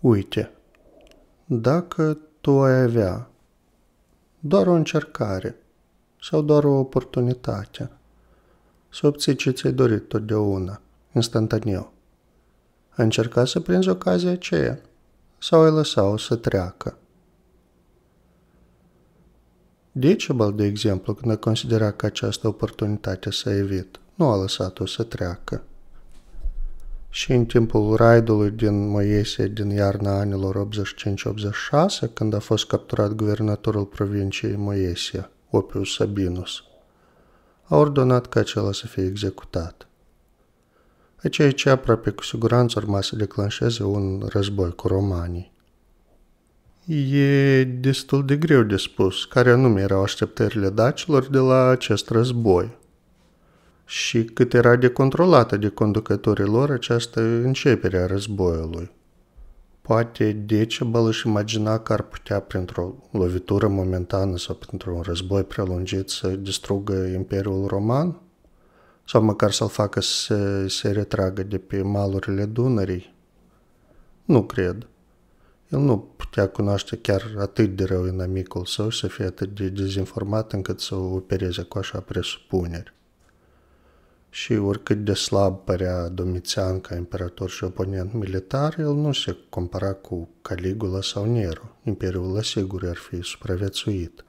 Uite, dacă tu ai avea doar o încercare sau doar o oportunitate – să obții ce ți-ai dorit totdeauna, instantaneu. A încercat să prinzi ocazia aceea sau ai lăsat-o să treacă. Decebal, de exemplu, când a considerat că această oportunitate s-a evit, nu a lăsat-o să treacă. Și în timpul raidului din Moiesie din iarna anilor 85-86, când a fost capturat guvernatorul provinciei Moiesia, Opius Sabinus – a ordonat ca acela să fie executat. Deci Aceea ce aproape cu siguranță urma să declanșeze un război cu romanii. E destul de greu de spus care anume erau așteptările dacilor de la acest război și cât era de controlată de conducătorii lor această începere a războiului poate Decibel își imagina că ar putea, printr-o lovitură momentană sau printr-un război prelungit, să distrugă Imperiul Roman, sau măcar să-l facă să se retragă de pe malurile Dunării. Nu cred. El nu putea cunoaște chiar atât de rău inamicul său și să fie atât de dezinformat încât să o opereze cu așa presupuneri și oricât de slab părea Domitian ca imperator și oponent militar, el nu se compara cu Caligula sau Nero. Imperiul la sigur ar fi supraviețuit.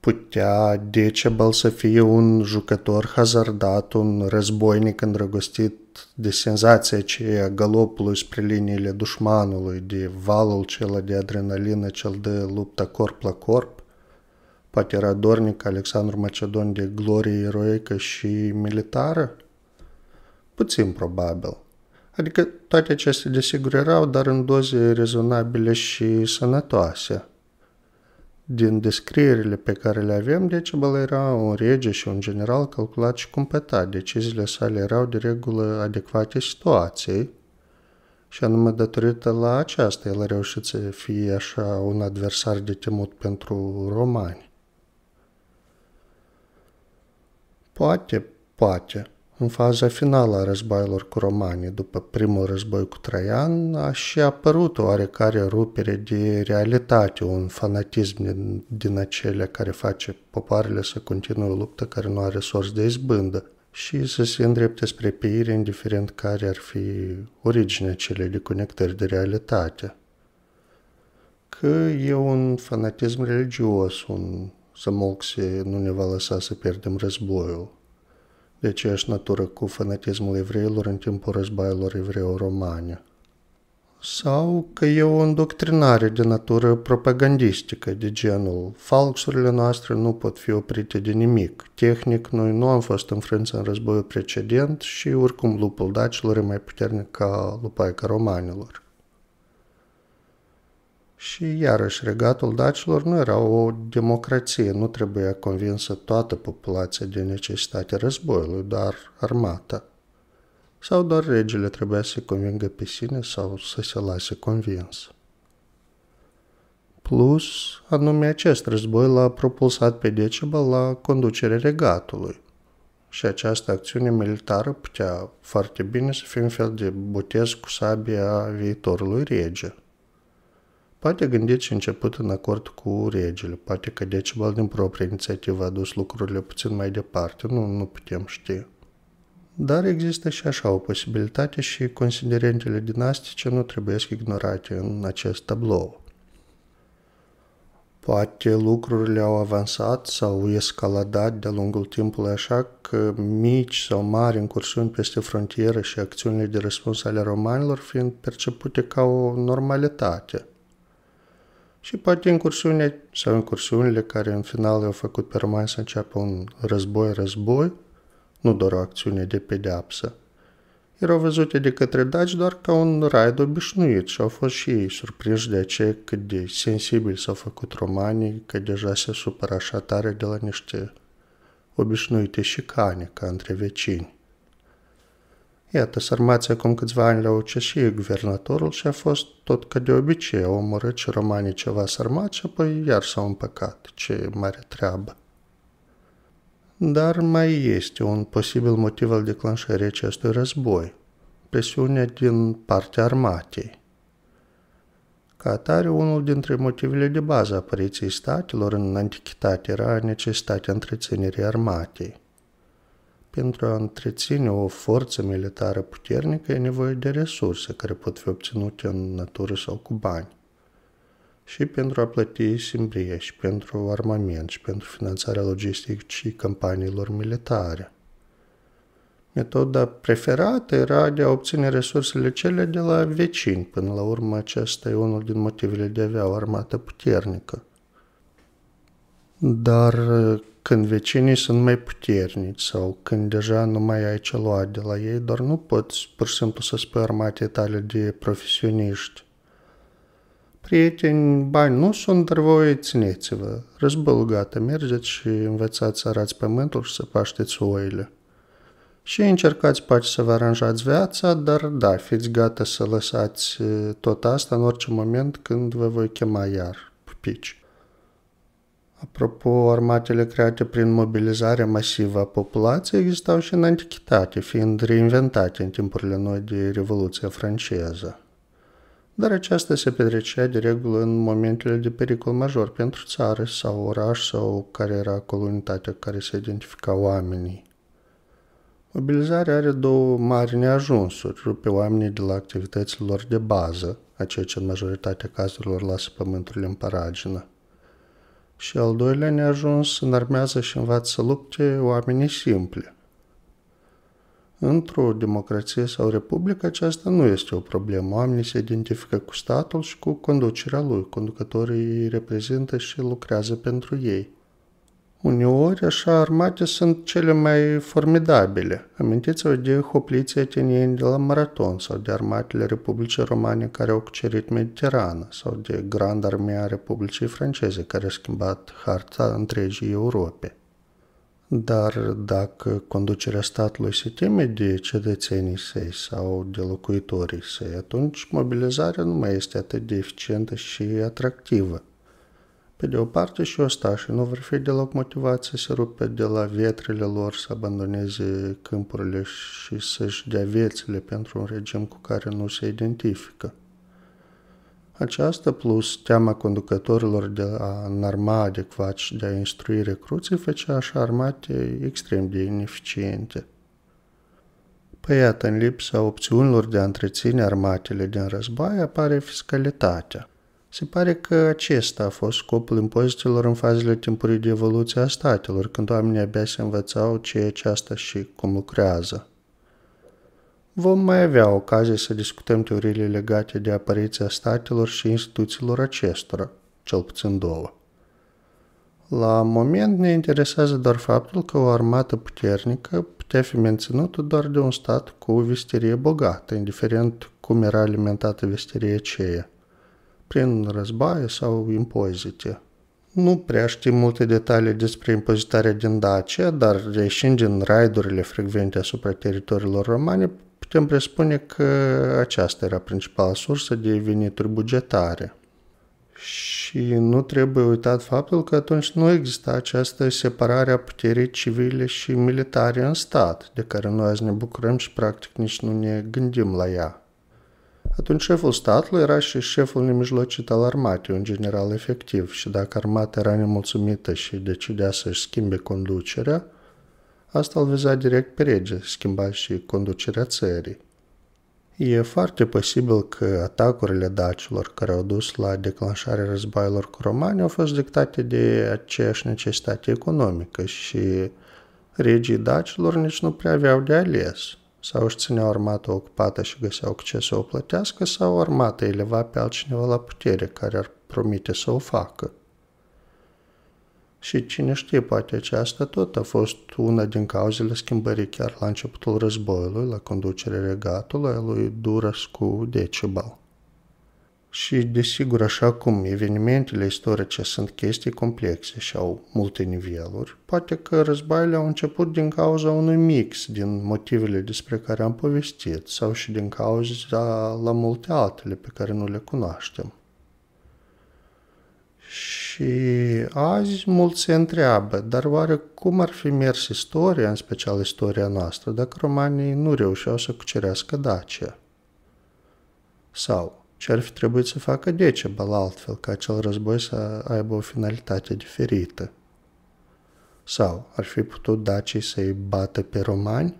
Putea Decebal să fie un jucător hazardat, un războinic îndrăgostit de senzația aceea galopului spre liniile dușmanului, de valul cel de adrenalină cel de luptă corp la corp, Poate era dornic Alexandru Macedon de glorie eroică și militară? Puțin probabil. Adică toate acestea desigur erau, dar în doze rezonabile și sănătoase. Din descrierile pe care le avem, Decebal era un rege și un general calculat și completat. Deciziile sale erau de regulă adecvate situației și anume datorită la aceasta el a reușit să fie așa un adversar de temut pentru romani. poate, poate, în faza finală a războiilor cu romanii, după primul război cu Traian, a și apărut oarecare rupere de realitate, un fanatism din, din acelea care face popoarele să continue o luptă care nu are sors de izbândă și să se îndrepte spre peire, indiferent care ar fi originea celei de conectări de realitate. Că e un fanatism religios, un să Moxe nu ne va lăsa să pierdem războiul. De deci aceeași natură cu fanatismul evreilor în timpul războiilor evreo-romane. Sau că e o îndoctrinare de natură propagandistică, de genul falxurile noastre nu pot fi oprite de nimic, tehnic noi nu am fost în înfrânți în războiul precedent și oricum lupul dacilor e mai puternic ca lupaica romanilor. Și iarăși, regatul dacilor nu era o democrație, nu trebuia convinsă toată populația de necesitatea războiului, dar armata. Sau doar regele trebuia să convingă pe sine sau să se lase convins. Plus, anume acest război l-a propulsat pe Decebal la conducerea regatului. Și această acțiune militară putea foarte bine să fie un fel de botez cu sabia viitorului rege. Poate gândit și început în acord cu regele, poate că Decibel din proprie inițiativă a dus lucrurile puțin mai departe, nu, nu putem ști. Dar există și așa o posibilitate și considerentele dinastice nu trebuie ignorate în acest tablou. Poate lucrurile au avansat sau escaladat de-a lungul timpului așa că mici sau mari incursiuni peste frontieră și acțiunile de răspuns ale romanilor fiind percepute ca o normalitate – și poate incursiune sau incursiunile care în final au făcut pe romani să înceapă un război-război, nu doar o acțiune de pedeapsă. Erau văzute de către daci doar ca un raid obișnuit și au fost și ei surprinși de aceea cât de sensibili s-au făcut romanii, că deja se supără așa tare de la niște obișnuite șicane ca între vecini. Iată, sărmații acum câțiva ani le-au ucis și guvernatorul și a fost tot ca de obicei. Au omorât și romanii ceva sărmaci, apoi iar s-au împăcat. Ce mare treabă! Dar mai este un posibil motiv al declanșării acestui război. Presiunea din partea armatei. Ca atare, unul dintre motivele de bază a apariției statelor în antichitate era necesitatea întreținerii armatei. Pentru a întreține o forță militară puternică e nevoie de resurse care pot fi obținute în natură sau cu bani. Și pentru a plăti simbrie și pentru armament și pentru finanțarea logistică și campaniilor militare. Metoda preferată era de a obține resursele cele de la vecini. Până la urmă, acesta e unul din motivele de a avea o armată puternică. Dar uh, când vecinii sunt mai puternici sau când deja nu mai ai ce lua de la ei, doar nu poți pur și simplu să spui armatei tale de profesioniști. Prieteni, bani nu sunt, dar voi țineți-vă. Războiul gata, mergeți și învățați să arați pământul și să pașteți oile. Și încercați poate să vă aranjați viața, dar da, fiți gata să lăsați uh, tot asta în orice moment când vă voi chema iar pupici. Apropo, armatele create prin mobilizarea masivă a populației existau și în antichitate, fiind reinventate în timpurile noi de Revoluția franceză. Dar aceasta se petrecea de regulă în momentele de pericol major pentru țară sau oraș sau care era comunitatea care se identifica oamenii. Mobilizarea are două mari neajunsuri. Rupe oamenii de la activitățile lor de bază, a ceea ce în majoritatea cazurilor lasă pământul în paragină și al doilea neajuns înarmează și învață să lupte oamenii simpli. Într-o democrație sau republică aceasta nu este o problemă. Oamenii se identifică cu statul și cu conducerea lui. Conducătorii îi reprezintă și lucrează pentru ei – Uneori, așa, armate sunt cele mai formidabile. Amintiți-vă de hopliții atenieni de la Maraton sau de armatele Republicii Romane care au cucerit Mediterana sau de Grand Armia Republicii Franceze care a schimbat harta întregii Europe. Dar dacă conducerea statului se teme de cetățenii săi sau de locuitorii săi, atunci mobilizarea nu mai este atât de eficientă și atractivă. Pe de o parte și ostașii nu vor fi deloc motivați să se rupe de la vietrele lor, să abandoneze câmpurile și să-și dea viețile pentru un regim cu care nu se identifică. Aceasta plus teama conducătorilor de a înarma adecvat și de a instrui recruții făcea așa armate extrem de ineficiente. Păi iată, în lipsa opțiunilor de a întreține armatele din război apare fiscalitatea – se pare că acesta a fost scopul impozitelor în fazele timpurii de evoluție a statelor, când oamenii abia se învățau ce e aceasta și cum lucrează. Vom mai avea ocazie să discutăm teoriile legate de apariția statelor și instituțiilor acestora, cel puțin două. La moment ne interesează doar faptul că o armată puternică putea fi menținută doar de un stat cu o vesterie bogată, indiferent cum era alimentată vesteria aceea prin războaie sau impozite. Nu prea știm multe detalii despre impozitarea din Dacia, dar ieșind din raidurile frecvente asupra teritoriilor romane, putem presupune că aceasta era principala sursă de venituri bugetare. Și nu trebuie uitat faptul că atunci nu exista această separare a puterii civile și militare în stat, de care noi azi ne bucurăm și practic nici nu ne gândim la ea. Atunci șeful statului era și șeful nemijlocit al armatei, un general efectiv, și dacă armata era nemulțumită și decidea să-și schimbe conducerea, asta îl viza direct pe rege, schimba și conducerea țării. E foarte posibil că atacurile dacilor care au dus la declanșarea războiilor cu romani au fost dictate de aceeași necesitate economică și regii dacilor nici nu prea aveau de ales – sau își ținea armata ocupată și găseau ce să o plătească, sau armata eleva pe altcineva la putere care ar promite să o facă. Și cine știe, poate aceasta tot a fost una din cauzele schimbării chiar la începutul războiului, la conducerea regatului, a lui Durascu Decebal. Și, desigur, așa cum evenimentele istorice sunt chestii complexe și au multe niveluri, poate că războaiele au început din cauza unui mix din motivele despre care am povestit sau și din cauza la multe altele pe care nu le cunoaștem. Și azi mulți se întreabă, dar oare cum ar fi mers istoria, în special istoria noastră, dacă romanii nu reușeau să cucerească Dacia? Sau, ce ar fi trebuit să facă Decebal altfel ca acel război să aibă o finalitate diferită. Sau ar fi putut dacii să-i bată pe romani?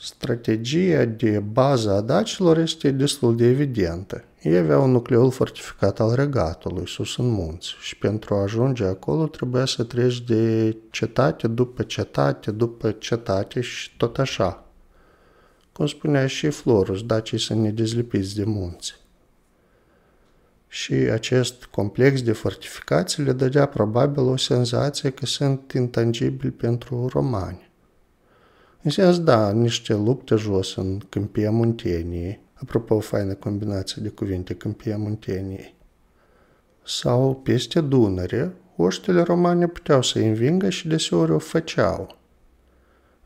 Strategia de bază a dacilor este destul de evidentă. Ei aveau nucleul fortificat al regatului, sus în munți, și pentru a ajunge acolo trebuia să treci de cetate după cetate după cetate și tot așa, cum spunea și Florus, dacii ne dezlipiți de munți. Și acest complex de fortificații le dădea probabil o senzație că sunt intangibili pentru romani. În sens, da, niște lupte jos în câmpia munteniei, apropo, faină combinație de cuvinte, câmpia munteniei, sau peste Dunăre, oștile romane puteau să-i învingă și deseori o făceau –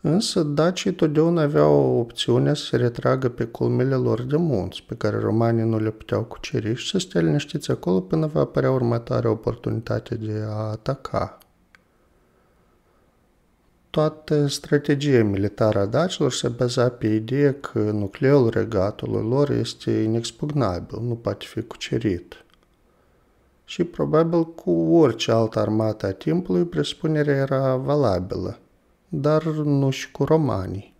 Însă dacii totdeauna aveau opțiunea să se retragă pe culmele lor de munți, pe care romanii nu le puteau cuceri și să stea liniștiți acolo până va apărea următoarea oportunitate de a ataca. Toată strategia militară a dacilor se baza pe ideea că nucleul regatului lor este inexpugnabil, nu poate fi cucerit și probabil cu orice altă armată a timpului presupunerea era valabilă – dar nu și cu romanii.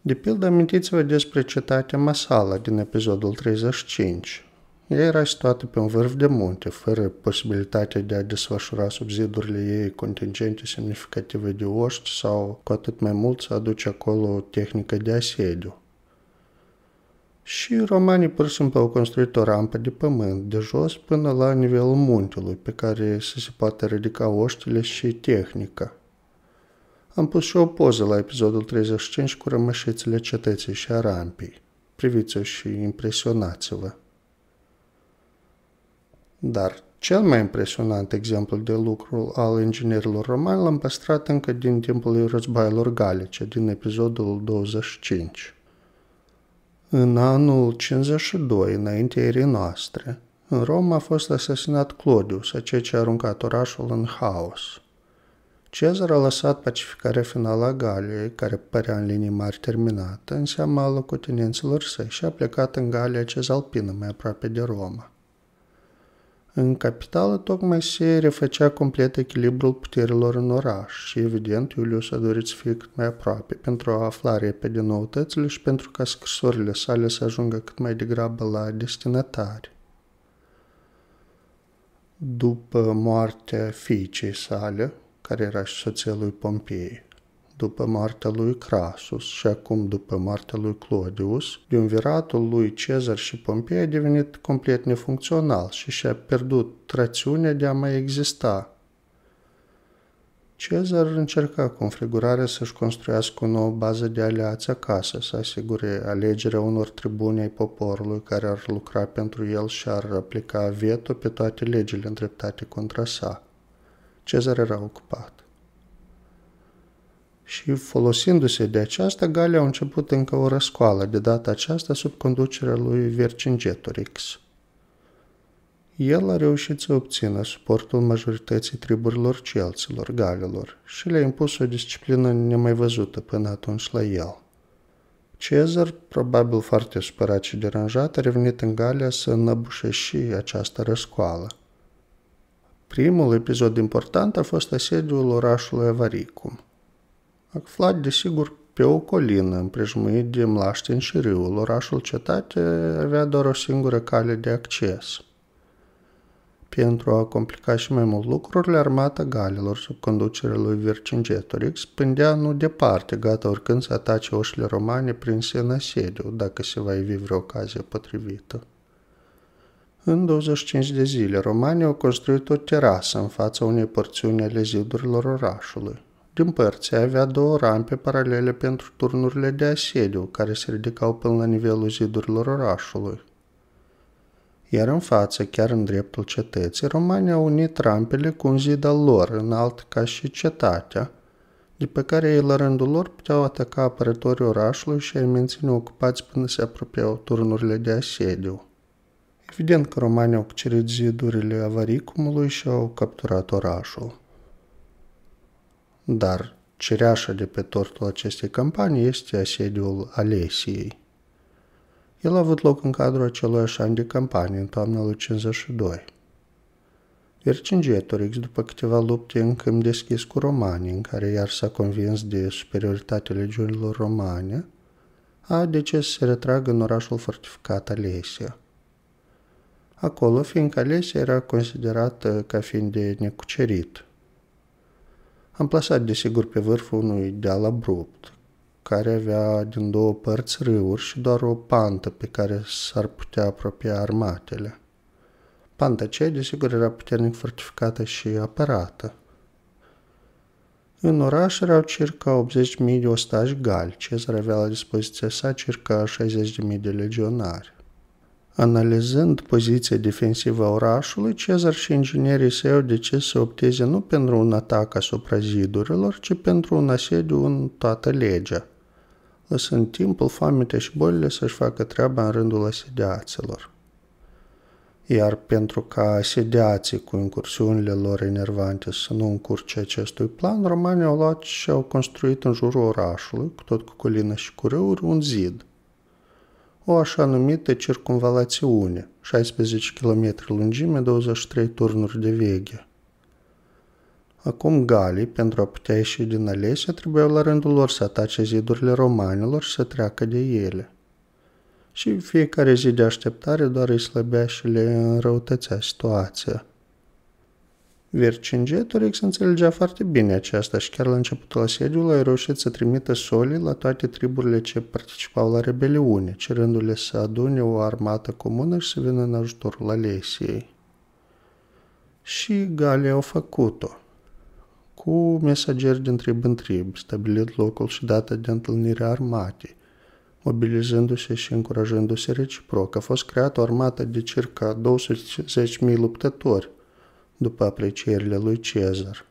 De pildă, amintiți-vă despre cetatea Masala din episodul 35. Ea era situată pe un vârf de munte, fără posibilitatea de a desfășura sub zidurile ei contingente semnificative de oști sau, cu atât mai mult, să aduce acolo tehnică de asediu și romanii pur și simplu au construit o rampă de pământ de jos până la nivelul muntelui pe care să se poate ridica oștile și tehnica. Am pus și o poză la episodul 35 cu rămășițele cetății și a rampii. Priviți-o și impresionați-vă. Dar cel mai impresionant exemplu de lucru al inginerilor romani l-am păstrat încă din timpul războaielor galice, din episodul 25. În anul 52, înaintea erii noastre, în Roma a fost asasinat Clodius, ceea ce a aruncat orașul în haos. Cezar a lăsat pacificarea finală a Galiei, care părea în linii mari terminată, în seama locotenenților săi și a plecat în Galia Cezalpină, mai aproape de Roma în capitală tocmai se refăcea complet echilibrul puterilor în oraș și evident Iulius a dorit să fie cât mai aproape pentru a afla repede noutățile și pentru ca scrisorile sale să ajungă cât mai degrabă la destinatari. După moartea fiicei sale, care era și soția lui Pompei, după moartea lui Crasus și acum după moartea lui Clodius, triumviratul lui Cezar și Pompei a devenit complet nefuncțional și și-a pierdut trațiunea de a mai exista. Cezar încerca cu înfrigurare să-și construiască o nouă bază de aliați acasă, să asigure alegerea unor tribuni ai poporului care ar lucra pentru el și ar aplica veto pe toate legile îndreptate contra sa. Cezar era ocupat și folosindu-se de aceasta, Galia a început încă o răscoală, de data aceasta sub conducerea lui Vercingetorix. El a reușit să obțină suportul majorității triburilor celților, galilor, și le-a impus o disciplină nemai văzută până atunci la el. Cezar, probabil foarte supărat și deranjat, a revenit în Galia să și această răscoală. Primul episod important a fost asediul orașului Avaricum – aflat, desigur, pe o colină, împrejmuit de mlașteni și râul, orașul cetate avea doar o singură cale de acces. Pentru a complica și mai mult lucrurile, armata galilor sub conducerea lui Vercingetorix pândea nu departe, gata oricând să atace oșile romane prin în asediu, dacă se va ivi vreo ocazie potrivită. În 25 de zile, romanii au construit o terasă în fața unei porțiuni ale zidurilor orașului. Din părți, avea două rampe paralele pentru turnurile de asediu, care se ridicau până la nivelul zidurilor orașului. Iar în față, chiar în dreptul cetății, romanii au unit rampele cu un zid al lor, înalt ca și cetatea, de pe care ei la rândul lor puteau ataca apărătorii orașului și ai menține ocupați până se apropiau turnurile de asediu. Evident că romanii au cucerit zidurile avaricumului și au capturat orașul. Dar cireașa de pe tortul acestei campanii este asediul Alesiei. El a avut loc în cadrul acelui așa de campanie în toamna lui 52. Vercingetorix, după câteva lupte încă îmi deschis cu romanii, în care iar s-a convins de superioritatea legiunilor romane, a decis să se retragă în orașul fortificat Alesia. Acolo, fiindcă Alesia era considerată ca fiind de necucerit, am plasat desigur pe vârful unui deal abrupt, care avea din două părți râuri și doar o pantă pe care s-ar putea apropia armatele. Panta aceea, desigur, era puternic fortificată și apărată. În oraș erau circa 80.000 de ostași gali, Cezar avea la dispoziția sa circa 60.000 de legionari. Analizând poziția defensivă a orașului, Cezar și inginerii săi au decis să opteze nu pentru un atac asupra zidurilor, ci pentru un asediu în toată legea, lăsând timpul, foamea și bolile să-și facă treaba în rândul asediaților. Iar pentru ca asediații cu incursiunile lor enervante să nu încurce acestui plan, romanii au luat și au construit în jurul orașului, tot cu colină și cu râuri, un zid – o așa numită circunvalațiune, 16 km lungime, 23 turnuri de veche. Acum galii, pentru a putea ieși din Alesia, trebuiau la rândul lor să atace zidurile romanilor și să treacă de ele. Și fiecare zi de așteptare doar îi slăbea și le înrăutățea situația. Vercingetorix înțelegea foarte bine aceasta și chiar la începutul asediului a reușit să trimită soli la toate triburile ce participau la rebeliune, cerându-le să adune o armată comună și să vină în ajutorul Alesiei. Și Galia au făcut-o cu mesageri din trib în trib, stabilit locul și data de întâlnire a armatei, mobilizându-se și încurajându-se reciproc. A fost creată o armată de circa 210.000 luptători, după aprecierile lui Cezar.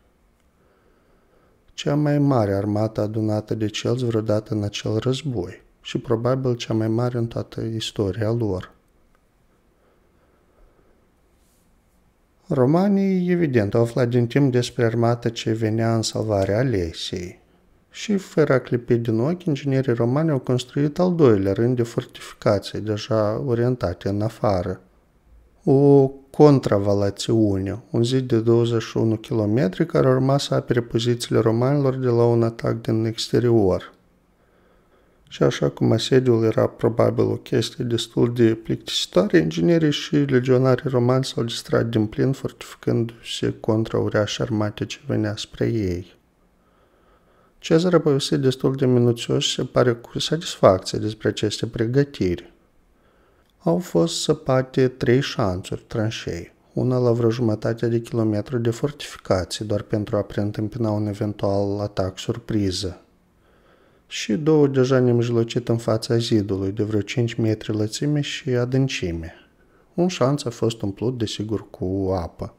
Cea mai mare armată adunată de celți vreodată în acel război și probabil cea mai mare în toată istoria lor. Romanii, evident, au aflat din timp despre armata ce venea în salvarea Alesiei. Și fără a clipi din ochi, inginerii romani au construit al doilea rând de fortificații, deja orientate în afară – o contravalațiune, un zid de 21 km care urma să apere pozițiile romanilor de la un atac din exterior. Și așa cum asediul era probabil o chestie destul de plictisitoare, inginerii și legionarii romani s-au distrat din plin fortificându-se contra uriașe armate ce venea spre ei. Cezar a povestit destul de minuțios și se pare cu satisfacție despre aceste pregătiri au fost săpate trei șanțuri tranșei, una la vreo jumătate de kilometru de fortificații, doar pentru a preîntâmpina un eventual atac surpriză, și două deja nemijlocit în fața zidului, de vreo 5 metri lățime și adâncime. Un șanț a fost umplut, desigur, cu apă.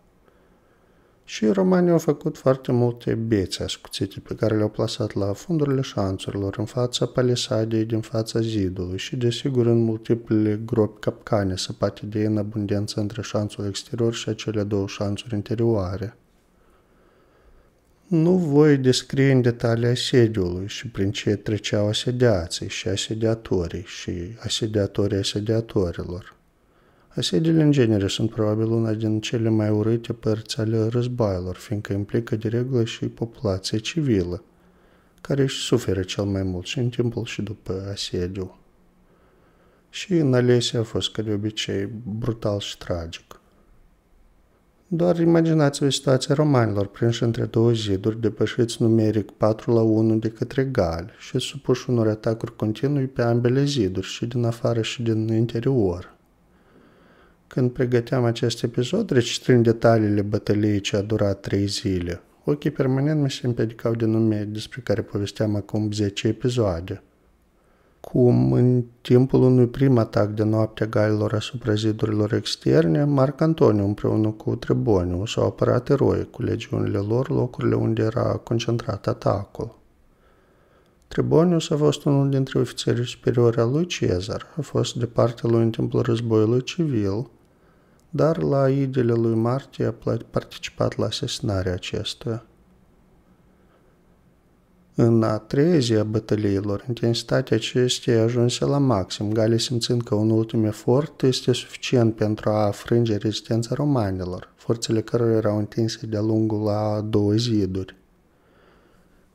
Și romanii au făcut foarte multe bețe ascuțite pe care le-au plasat la fundurile șanțurilor, în fața palisadei, din fața zidului și, desigur, în multiple gropi capcane săpate de în abundență între șanțul exterior și acele două șanțuri interioare. Nu voi descrie în detalii asediului și prin ce treceau asediații și asediatorii și asediatorii asediatorilor. Asediile în genere sunt probabil una din cele mai urâte părți ale războaielor, fiindcă implică de regulă și populația civilă, care își suferă cel mai mult și în timpul și după asediu. Și în Alesia a fost, ca de obicei, brutal și tragic. Doar imaginați-vă situația romanilor prinși între două ziduri, depășiți numeric 4 la 1 de către gali și supuși unor atacuri continui pe ambele ziduri, și din afară și din interior – când pregăteam acest episod, recitând detaliile bătăliei ce a durat trei zile, ochii permanent mi se împedicau de nume despre care povesteam acum 10 episoade. Cum, în timpul unui prim atac de noapte a galilor asupra zidurilor externe, Marc Antoniu împreună cu Treboniu s-au apărat eroi cu legiunile lor locurile unde era concentrat atacul. Trebonius a fost unul dintre ofițerii superiori al lui Cezar, a fost de partea lui în timpul războiului civil – dar la idele lui Martie a participat la asesinarea acestuia. În a treia zi a bătăliilor, intensitatea acesteia ajunse la maxim, Gale simțind că un ultim efort este suficient pentru a frânge rezistența romanilor, forțele cărora erau întinse de-a lungul a două ziduri.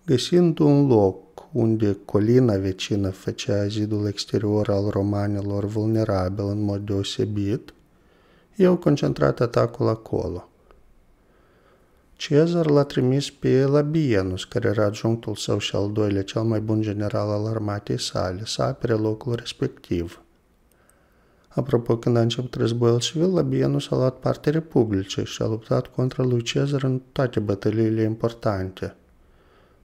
Găsind un loc unde colina vecină făcea zidul exterior al romanilor vulnerabil în mod deosebit, i concentrat atacul acolo. Cezar l-a trimis pe Labienus, care era adjunctul său și al doilea cel mai bun general al armatei sale, să apere locul respectiv. Apropo, când a început războiul civil, Labienus a luat parte Republice și a luptat contra lui Cezar în toate bătăliile importante.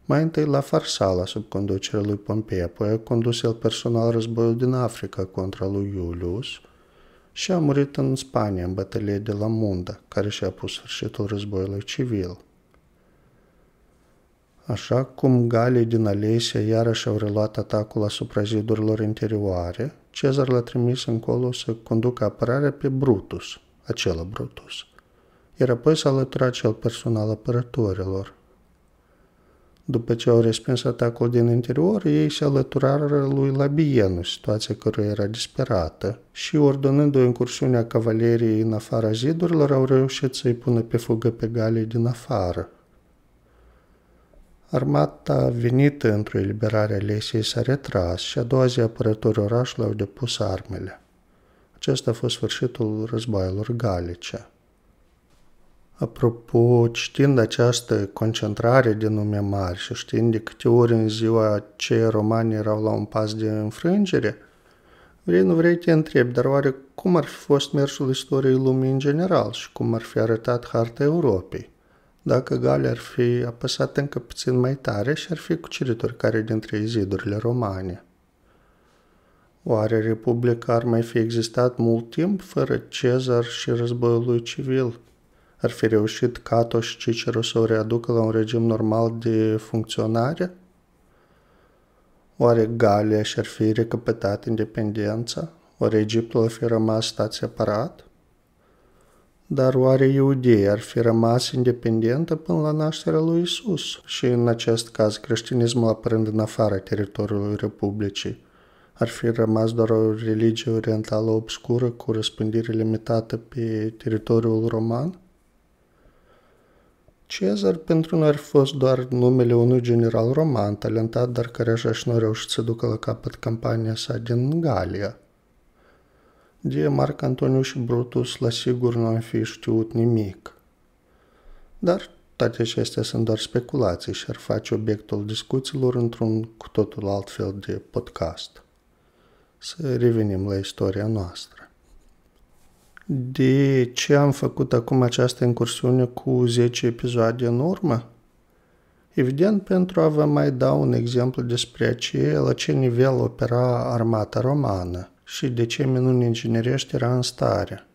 Mai întâi la Farsala, sub conducerea lui Pompei, apoi a condus el personal războiul din Africa contra lui Iulius – și a murit în Spania, în bătălie de la Munda, care și-a pus sfârșitul războiului civil. Așa cum galii din Alesia iarăși au reluat atacul asupra zidurilor interioare, Cezar l-a trimis încolo să conducă apărarea pe Brutus, acela Brutus, iar apoi s-a alăturat cel personal apărătorilor. După ce au respins atacul din interior, ei se alăturară lui Labienu, situația care era disperată, și ordonând o incursiune a cavaleriei în afara zidurilor, au reușit să-i pună pe fugă pe galii din afară. Armata venită într-o eliberare a Lesiei s-a retras și a doua zi apărătorii orașului au depus armele. Acesta a fost sfârșitul războiilor galice. Apropo, citind această concentrare de nume mari și știind de câte ori în ziua ce romani erau la un pas de înfrângere, vrei nu vrei te întrebi, dar oare cum ar fi fost mersul istoriei lumii în general și cum ar fi arătat harta Europei? Dacă Galia ar fi apăsat încă puțin mai tare și ar fi cucerit oricare dintre zidurile romane. Oare Republica ar mai fi existat mult timp fără Cezar și războiul lui civil? ar fi reușit Cato și Cicero să o readucă la un regim normal de funcționare? Oare Galia și-ar fi recăpătat independența? Oare Egiptul ar fi rămas stat separat? Dar oare Iudei ar fi rămas independentă până la nașterea lui Isus? Și în acest caz, creștinismul apărând în afara teritoriului Republicii, ar fi rămas doar o religie orientală obscură cu răspândire limitată pe teritoriul roman? Cezar pentru noi ar fost doar numele unui general roman talentat, dar care așa și nu reușit să ducă la capăt campania sa din Galia. De Marc Antoniu și Brutus la sigur nu am fi știut nimic. Dar toate acestea sunt doar speculații și ar face obiectul discuțiilor într-un cu totul altfel de podcast. Să revenim la istoria noastră de ce am făcut acum această incursiune cu 10 episoade în urmă? Evident, pentru a vă mai da un exemplu despre ce, la ce nivel opera armata romană și de ce minuni inginerești era în stare.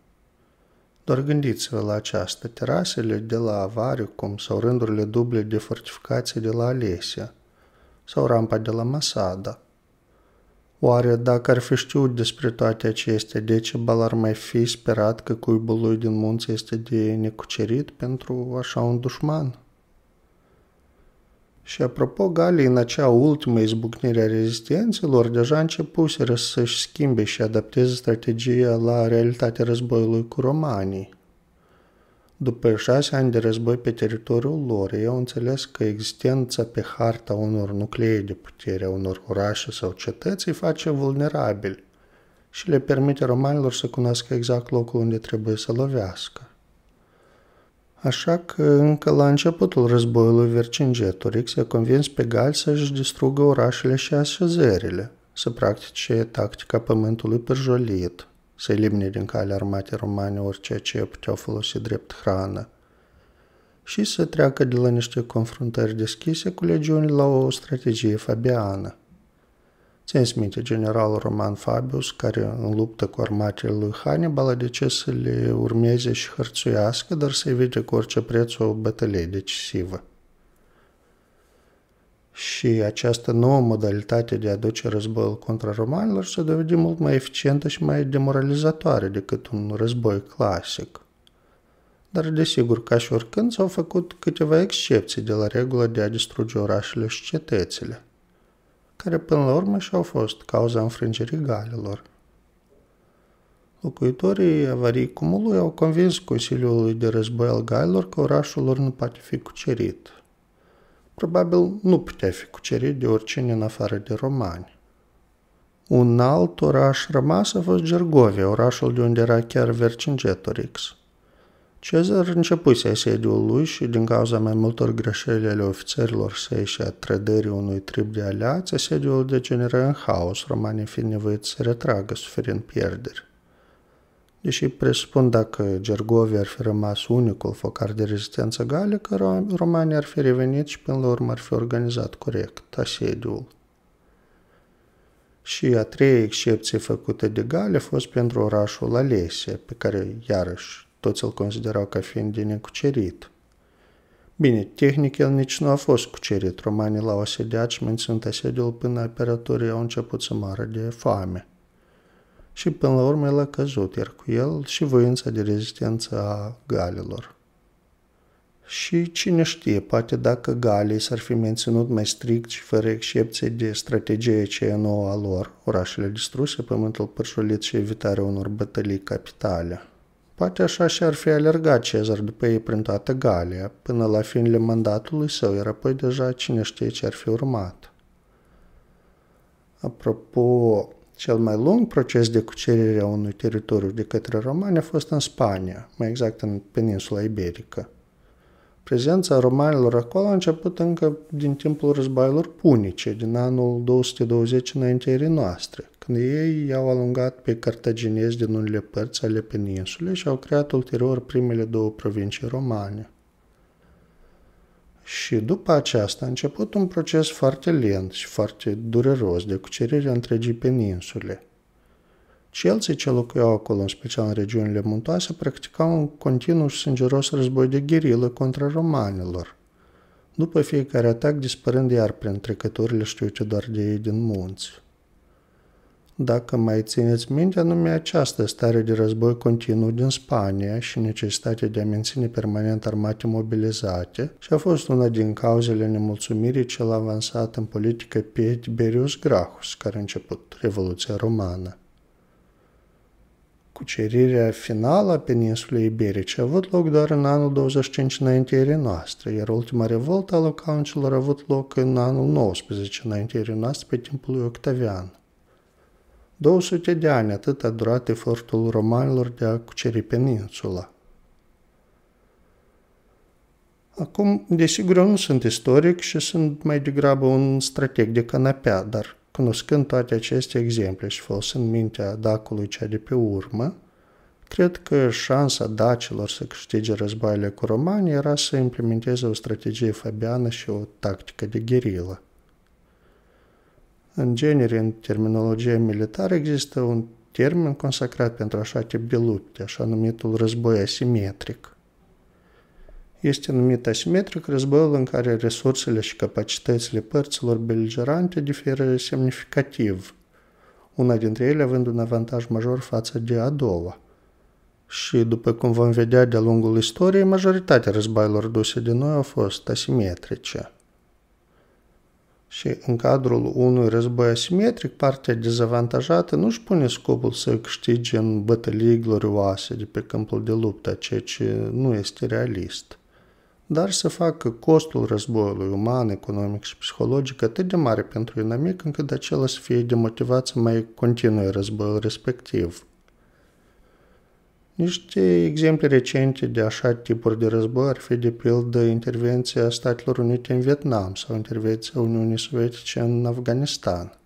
Doar gândiți-vă la aceasta, terasele de la Avaricum sau rândurile duble de fortificații de la Alesia sau rampa de la Masada – Oare dacă ar fi știut despre toate acestea, ce ar mai fi sperat că cuibul lui din munți este de necucerit pentru așa un dușman? Și apropo, Galii, în acea ultimă izbucnire a rezistențelor, deja începuseră să-și schimbe și adapteze strategia la realitatea războiului cu romanii – după șase ani de război pe teritoriul lor, ei au înțeles că existența pe harta unor nuclee de putere, unor orașe sau cetăți îi face vulnerabili și le permite romanilor să cunoască exact locul unde trebuie să lovească. Așa că încă la începutul războiului Vercingetorix se convins pe gal să-și distrugă orașele și așezările, să practice tactica pământului pârjolit – să elimine din calea armatei romane orice ce puteau folosi drept hrană și să treacă de la niște confruntări deschise cu legiuni la o strategie fabiană. Țineți minte, generalul Roman Fabius, care în luptă cu armatele lui Hannibal, a decis să le urmeze și hărțuiască, dar să evite cu orice preț o bătălie decisivă și această nouă modalitate de a duce războiul contra romanilor s-a mult mai eficientă și mai demoralizatoare decât un război clasic. Dar desigur, ca și oricând, s-au făcut câteva excepții de la regula de a distruge orașele și cetățile, care până la urmă și-au fost cauza înfrângerii galilor. Locuitorii avarii cumului au convins Consiliului de Război al Galilor că orașul lor nu poate fi cucerit – probabil nu putea fi cucerit de oricine în afară de romani. Un alt oraș rămas a fost Gergovia, orașul de unde era chiar Vercingetorix. Cezar începuse asediul lui și din cauza mai multor greșeli ale ofițerilor săi și a trădării unui trib de aliați, asediul degeneră în haos, romanii fiind nevoiți să retragă, suferind pierderi deși presupun dacă Gergovia ar fi rămas unicul focar de rezistență galică, romanii ar fi revenit și până la urmă ar fi organizat corect asediul. Și a treia excepție făcută de Gali a fost pentru orașul Alesia, pe care iarăși toți îl considerau ca fiind de necucerit. Bine, tehnic el nici nu a fost cucerit. Romanii l-au asediat și menținut asediul până operatorii au început să moară de foame și până la urmă el a căzut, iar cu el și voința de rezistență a galilor. Și cine știe, poate dacă galii s-ar fi menținut mai strict și fără excepție de strategia aceea nouă a lor, orașele distruse, pământul pârșulit și evitarea unor bătălii capitale. Poate așa și-ar fi alergat Cezar după ei prin toată Galia, până la finele mandatului său, iar apoi deja cine știe ce ar fi urmat. Apropo, cel mai lung proces de cucerire a unui teritoriu de către romani a fost în Spania, mai exact în peninsula iberică. Prezența romanilor acolo a început încă din timpul războiilor punice, din anul 220 înainteirii noastre, când ei i-au alungat pe cartaginezi din unele părți ale peninsulei și au creat ulterior primele două provincii romane. Și după aceasta a început un proces foarte lent și foarte dureros de cucerire a întregii peninsule. Celții ce locuiau acolo, în special în regiunile muntoase, practicau un continuu și sângeros război de gherilă contra romanilor, după fiecare atac dispărând iar prin trecăturile știute doar de ei din munți dacă mai țineți minte, anume această stare de război continuu din Spania și necesitatea de a menține permanent armate mobilizate și a fost una din cauzele nemulțumirii cel avansat în politică pe Tiberius Grahus, care a început Revoluția Romană. Cucerirea finală a peninsulei iberice a avut loc doar în anul 25 înainteirii noastre, iar ultima revoltă a locauncelor a avut loc în anul 19 înainteirii noastre pe timpul lui Octavian. 200 de ani atât a durat efortul romanilor de a cuceri peninsula. Acum, desigur, eu nu sunt istoric și sunt mai degrabă un strateg de canapea, dar cunoscând toate aceste exemple și folosind mintea dacului cea de pe urmă, cred că șansa dacilor să câștige războaiele cu romanii era să implementeze o strategie fabiană și o tactică de gherilă. În genere, în terminologie militară, există un termen consacrat pentru așa tip de lupte, așa numitul război asimetric. Este numit asimetric războiul în care resursele și capacitățile părților beligerante diferă semnificativ, una dintre ele având un avantaj major față de a doua. Și, după cum vom vedea de-a lungul istoriei, majoritatea războiilor duse de noi au fost asimetrice și în cadrul unui război asimetric, partea dezavantajată nu își pune scopul să câștige în bătălii glorioase de pe câmpul de luptă, ceea ce nu este realist, dar să facă costul războiului uman, economic și psihologic atât de mare pentru inamic încât acela să fie demotivat să mai continue războiul respectiv – niște exemple recente de așa tipuri de război ar fi de pildă intervenția Statelor Unite în Vietnam sau intervenția Uniunii Sovietice în Afganistan.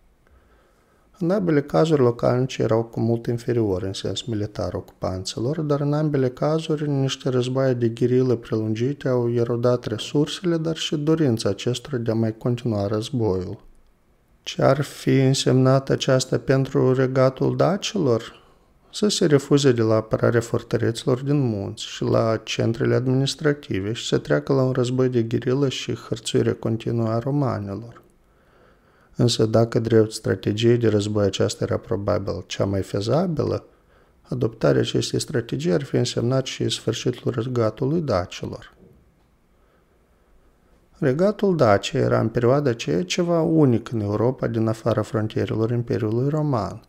În ambele cazuri, localnicii erau cu mult inferior în sens militar ocupanților, dar în ambele cazuri, niște războaie de ghirilă prelungite au erodat resursele, dar și dorința acestora de a mai continua războiul. Ce ar fi însemnat aceasta pentru regatul dacilor? să se refuze de la apărarea fortăreților din munți și la centrele administrative și să treacă la un război de gherilă și hărțuire continuă a romanilor. Însă dacă drept strategie de război aceasta era probabil cea mai fezabilă, adoptarea acestei strategii ar fi însemnat și sfârșitul regatului dacilor. Regatul Dacia era în perioada aceea ceva unic în Europa din afara frontierelor Imperiului Roman –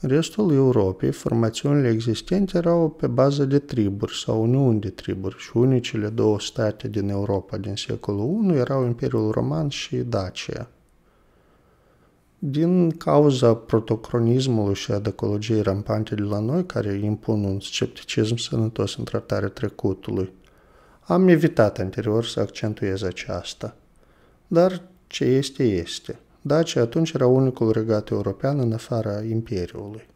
restul Europei, formațiunile existente erau pe bază de triburi sau uniuni de triburi și unicele două state din Europa din secolul I erau Imperiul Roman și Dacia. Din cauza protocronismului și a decologiei rampante de la noi, care impun un scepticism sănătos în tratarea trecutului, am evitat anterior să accentuez aceasta. Dar ce este, este. Dacia atunci era unicul regat european în afara Imperiului.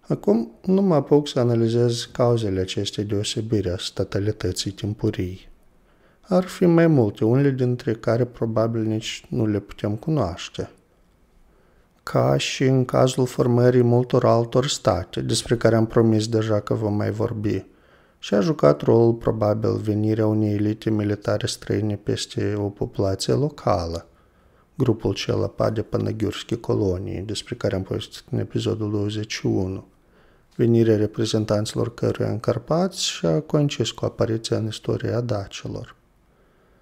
Acum nu mă apuc să analizez cauzele acestei deosebiri a statalității timpurii. Ar fi mai multe, unele dintre care probabil nici nu le putem cunoaște. Ca și în cazul formării multor altor state, despre care am promis deja că vom mai vorbi, și a jucat rolul probabil venirea unei elite militare străine peste o populație locală – grupul cel de Panaghiurski colonii, despre care am povestit în episodul 21. Venirea reprezentanților căruia în Carpați și a coincis cu apariția în istoria dacilor.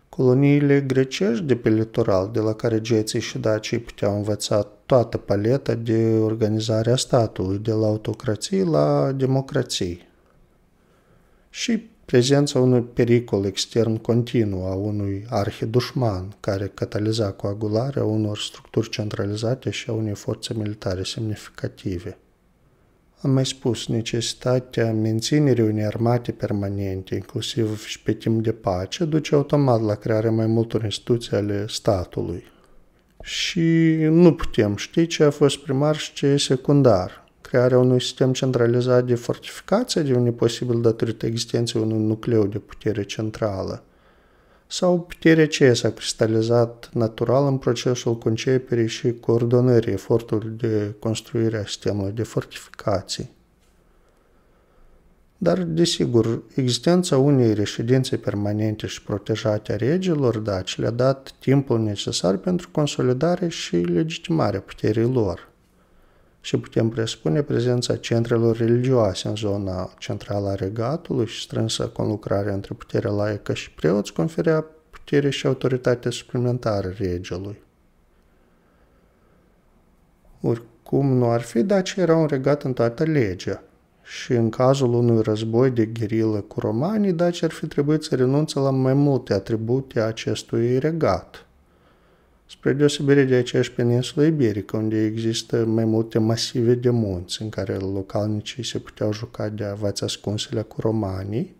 Coloniile grecești de pe litoral, de la care geții și dacii puteau învăța toată paleta de organizare a statului, de la autocrații la democrații. Și prezența unui pericol extern continuu a unui arhidușman care cataliza coagularea unor structuri centralizate și a unei forțe militare semnificative. Am mai spus necesitatea menținerii unei armate permanente, inclusiv și pe timp de pace, duce automat la crearea mai multor instituții ale statului. Și nu putem ști ce a fost primar și ce e secundar crearea unui sistem centralizat de fortificație devine posibil datorită existenței unui nucleu de putere centrală. Sau puterea ce s-a cristalizat natural în procesul conceperii și coordonării efortului de construire a sistemului de fortificații. Dar, desigur, existența unei reședințe permanente și protejate a regilor daci le-a dat timpul necesar pentru consolidare și legitimarea puterii lor – și putem presupune prezența centrelor religioase în zona centrală a regatului și strânsă conlucrare între puterea laică și preoți conferea putere și autoritate suplimentară regelui. Oricum nu ar fi, Dacia era un regat în toată legea și în cazul unui război de gherilă cu romanii, Dacia ar fi trebuit să renunțe la mai multe atribute a acestui regat – spre deosebire de aceeași peninsulă iberică, unde există mai multe masive de munți în care localnicii se puteau juca de avați ascunsele cu romanii,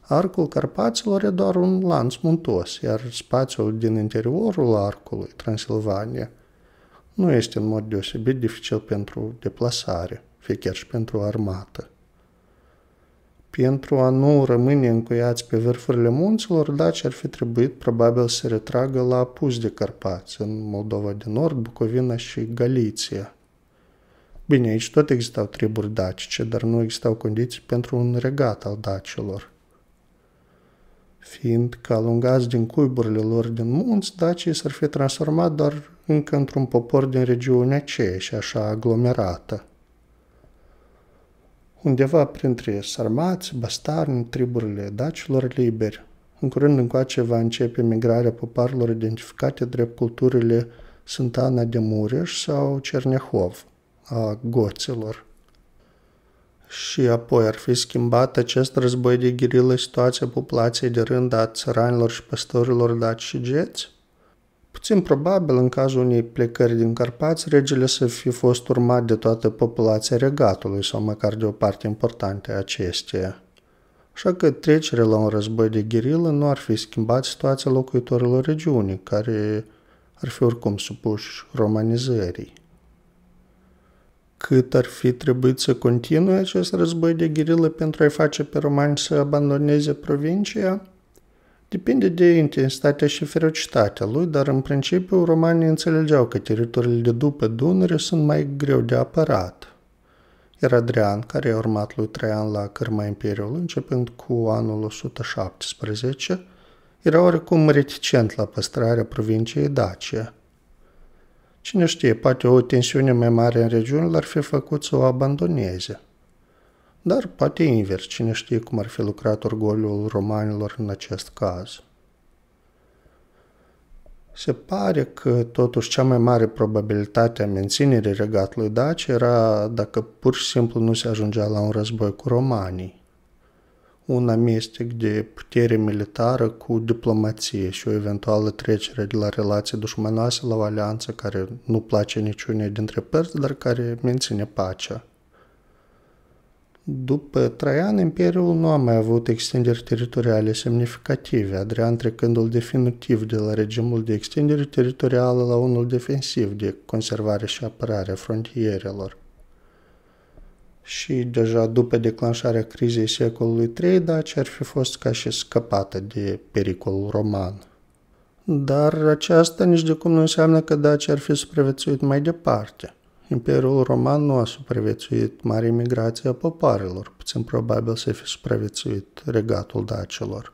Arcul Carpaților e doar un lanț muntos, iar spațiul din interiorul arcului, Transilvania, nu este în mod deosebit dificil pentru deplasare, fie chiar și pentru armată pentru a nu rămâne încuiați pe vârfurile munților, daci ar fi trebuit probabil să retragă la apus de Carpați, în Moldova de Nord, Bucovina și Galiția. Bine, aici tot existau triburi dacice, dar nu existau condiții pentru un regat al dacilor. Fiindcă alungați din cuiburile lor din munți, dacii s-ar fi transformat doar încă într-un popor din regiunea aceea și așa aglomerată – undeva printre sarmați, bastarni, triburile dacilor liberi. În curând încoace va începe migrarea poparilor identificate drept culturile Sântana de Mureș sau Cernehov, a goților. Și apoi ar fi schimbat acest război de ghirilă situația populației de rând a țăranilor și păstorilor daci și geți? Puțin probabil, în cazul unei plecări din Carpați, regele să fi fost urmat de toată populația regatului sau măcar de o parte importantă a acesteia. Așa că trecerea la un război de gherilă nu ar fi schimbat situația locuitorilor regiunii, care ar fi oricum supuși romanizării. Cât ar fi trebuit să continue acest război de gherilă pentru a-i face pe romani să abandoneze provincia – Depinde de intensitatea și ferocitatea lui, dar în principiu romanii înțelegeau că teritoriile de după Dunăre sunt mai greu de apărat. Iar Adrian, care a urmat lui Traian la cărma Imperiului, începând cu anul 117, era oricum reticent la păstrarea provinciei Dacia. Cine știe, poate o tensiune mai mare în regiune l-ar fi făcut să o abandoneze – dar poate invers, cine știe cum ar fi lucrat orgoliul romanilor în acest caz. Se pare că totuși cea mai mare probabilitate a menținerii regatului Daci era dacă pur și simplu nu se ajungea la un război cu romanii. Un amestec de putere militară cu diplomație și o eventuală trecere de la relații dușmanoase la o alianță care nu place niciunei dintre părți, dar care menține pacea. După Traian, Imperiul nu a mai avut extinderi teritoriale semnificative, Adrian trecându-l definitiv de la regimul de extindere teritorială la unul defensiv de conservare și apărare a frontierelor. Și deja după declanșarea crizei secolului III, Dacia ar fi fost ca și scăpată de pericolul roman. Dar aceasta nici de cum nu înseamnă că Dacia ar fi supraviețuit mai departe – Imperiul Roman nu a supraviețuit mare migrații a popoarelor, puțin probabil să fi supraviețuit regatul dacilor.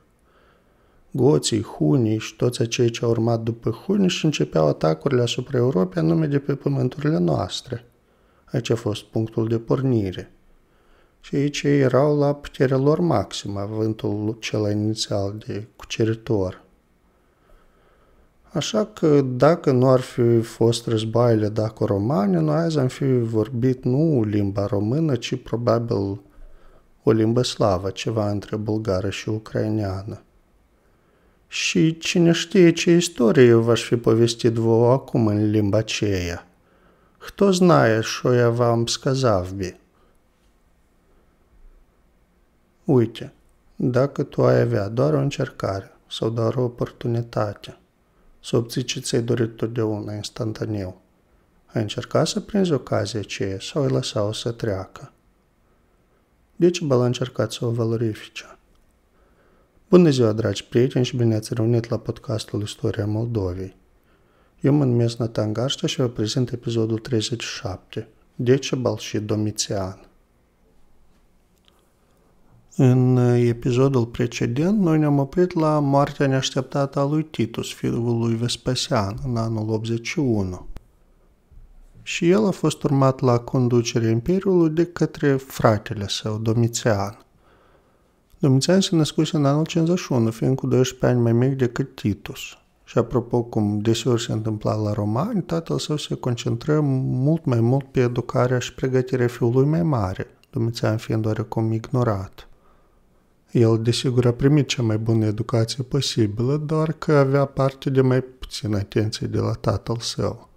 Goții, hunii și toți acei ce au urmat după hunii și începeau atacurile asupra Europei anume de pe pământurile noastre. Aici a fost punctul de pornire. Cei ce erau la puterea lor maximă, vântul cel inițial de cuceritor – Așa că dacă nu ar fi fost războaiele daco-romane, noi azi am fi vorbit nu limba română, ci probabil o limbă slavă, ceva între bulgară și ucraineană. Și cine știe ce istorie v-aș fi povestit vouă acum în limba aceea. Кто знає, що я вам сказав би? Uite, dacă tu ai avea doar o încercare sau doar o oportunitate – să obții ce ți-ai dorit totdeauna, instantaneu. Ai încercat să prinzi ocazia aceea sau ai lăsat o să treacă. Decibel a încercat să o valorifice. Bună ziua, dragi prieteni, și bine ați reunit la podcastul Istoria Moldovei. Eu mă numesc Natan Garștea și vă prezint episodul 37, ce și Domitian. În uh, episodul precedent, noi ne-am oprit la moartea neașteptată a lui Titus, fiul lui Vespasian, în anul 81. Și el a fost urmat la conducerea Imperiului de către fratele său, Domitian. Domitian se născuse în anul 51, fiind cu 12 ani mai mic decât Titus. Și apropo, cum deseori se întâmpla la romani, tatăl său se concentră mult mai mult pe educarea și pregătirea fiului mai mare, Domitian fiind oarecum ignorat. El, desigur, a primit cea mai bună educație posibilă, doar că avea parte de mai puțin atenție de la tatăl său.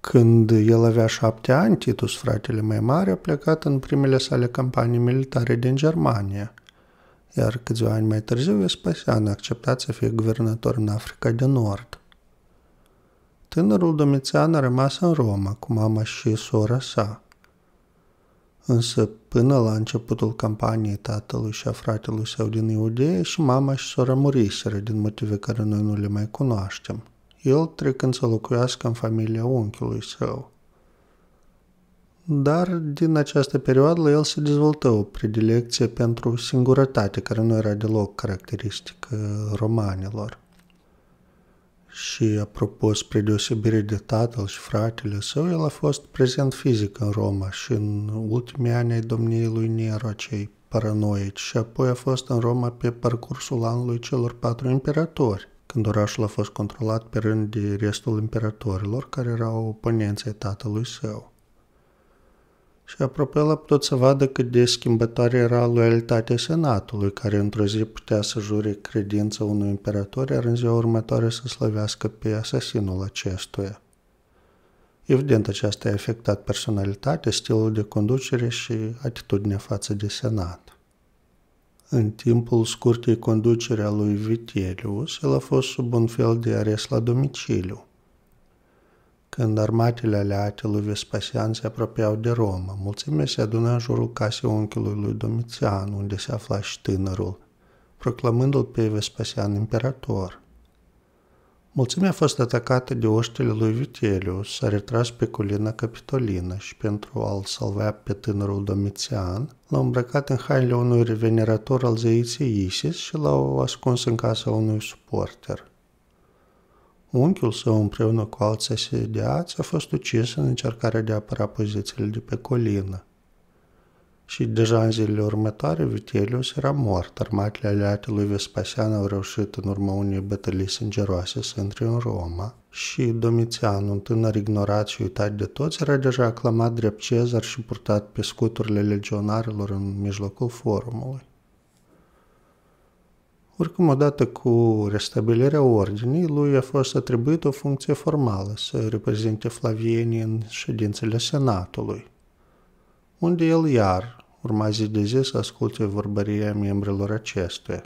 Când el avea șapte ani, Titus, fratele mai mare, a plecat în primele sale campanii militare din Germania, iar câțiva ani mai târziu Vespasian a acceptat să fie guvernator în Africa de Nord. Tânărul Domitian a rămas în Roma cu mama și sora sa – Însă, până la începutul campaniei tatălui și a fratelui său din Iudeie și mama și sora muriseră din motive care noi nu le mai cunoaștem, el trecând să locuiască în familia unchiului său. Dar din această perioadă el se dezvoltă o predilecție pentru singurătate care nu era deloc caracteristică romanilor și, apropo, spre deosebire de tatăl și fratele său, el a fost prezent fizic în Roma și în ultimii ani ai domniei lui Nero, cei paranoici, și apoi a fost în Roma pe parcursul anului celor patru imperatori, când orașul a fost controlat pe rând de restul imperatorilor care erau oponenții tatălui său și aproape lăptot să vadă cât de schimbătoare era loialitatea senatului, care într-o zi putea să jure credința unui imperator, iar în ziua următoare să slăvească pe asasinul acestuia. Evident, aceasta a afectat personalitatea, stilul de conducere și atitudinea față de senat. În timpul scurtei conducere a lui Vitelius, el a fost sub un fel de arest la domiciliu. Când armatele ale lui Vespasian se apropiau de Roma, mulțimea se adună în jurul casei unchiului lui Domitian, unde se afla și tânărul, proclamându-l pe Vespasian imperator. Mulțimea a fost atacată de oștile lui Vitelius, s-a retras pe colina Capitolină și pentru a-l salva pe tânărul Domitian, l-a îmbrăcat în hainele unui revenerator al zeiței Isis și l-au ascuns în casa unui suporter. Unchiul său împreună cu alții asediați a fost ucis în încercarea de a apăra pozițiile de pe colină. Și deja în zilele următoare Vitelius era mort. Armatele aliate lui Vespasian au reușit în urma unei bătălii sângeroase să intre în Roma și Domitian, un tânăr ignorat și uitat de toți, era deja aclamat drept cezar și purtat pe scuturile legionarilor în mijlocul forumului. Oricum, odată cu restabilirea ordinii, lui a fost atribuită o funcție formală să reprezinte Flavienii în ședințele Senatului, unde el iar urma zi de zi să asculte vorbăria membrilor acestuia.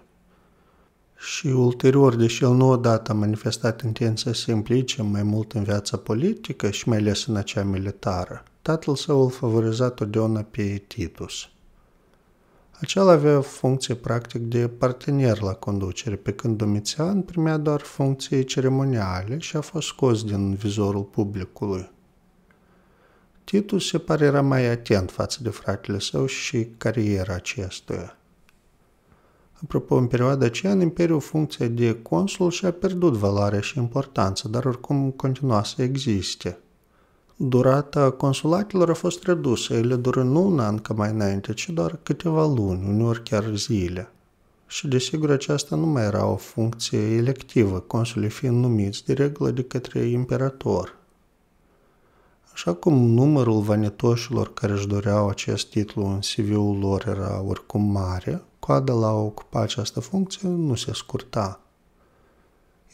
Și ulterior, deși el nu odată a manifestat intenția să se implice mai mult în viața politică și mai ales în acea militară, tatăl său îl favorizat totdeauna pe Titus – acela avea funcție practic de partener la conducere, pe când Domitian primea doar funcții ceremoniale și a fost scos din vizorul publicului. Titus se pare era mai atent față de fratele său și cariera acestuia. Apropo, în perioada aceea, în Imperiu, funcția de consul și-a pierdut valoarea și importanța, dar oricum continua să existe – durata consulatelor a fost redusă, ele dură nu un an ca mai înainte, ci doar câteva luni, uneori chiar zile. Și desigur aceasta nu mai era o funcție electivă, consulii fiind numiți de regulă de către imperator. Așa cum numărul vanitoșilor care își doreau acest titlu în CV-ul lor era oricum mare, coada la a ocupa această funcție nu se scurta –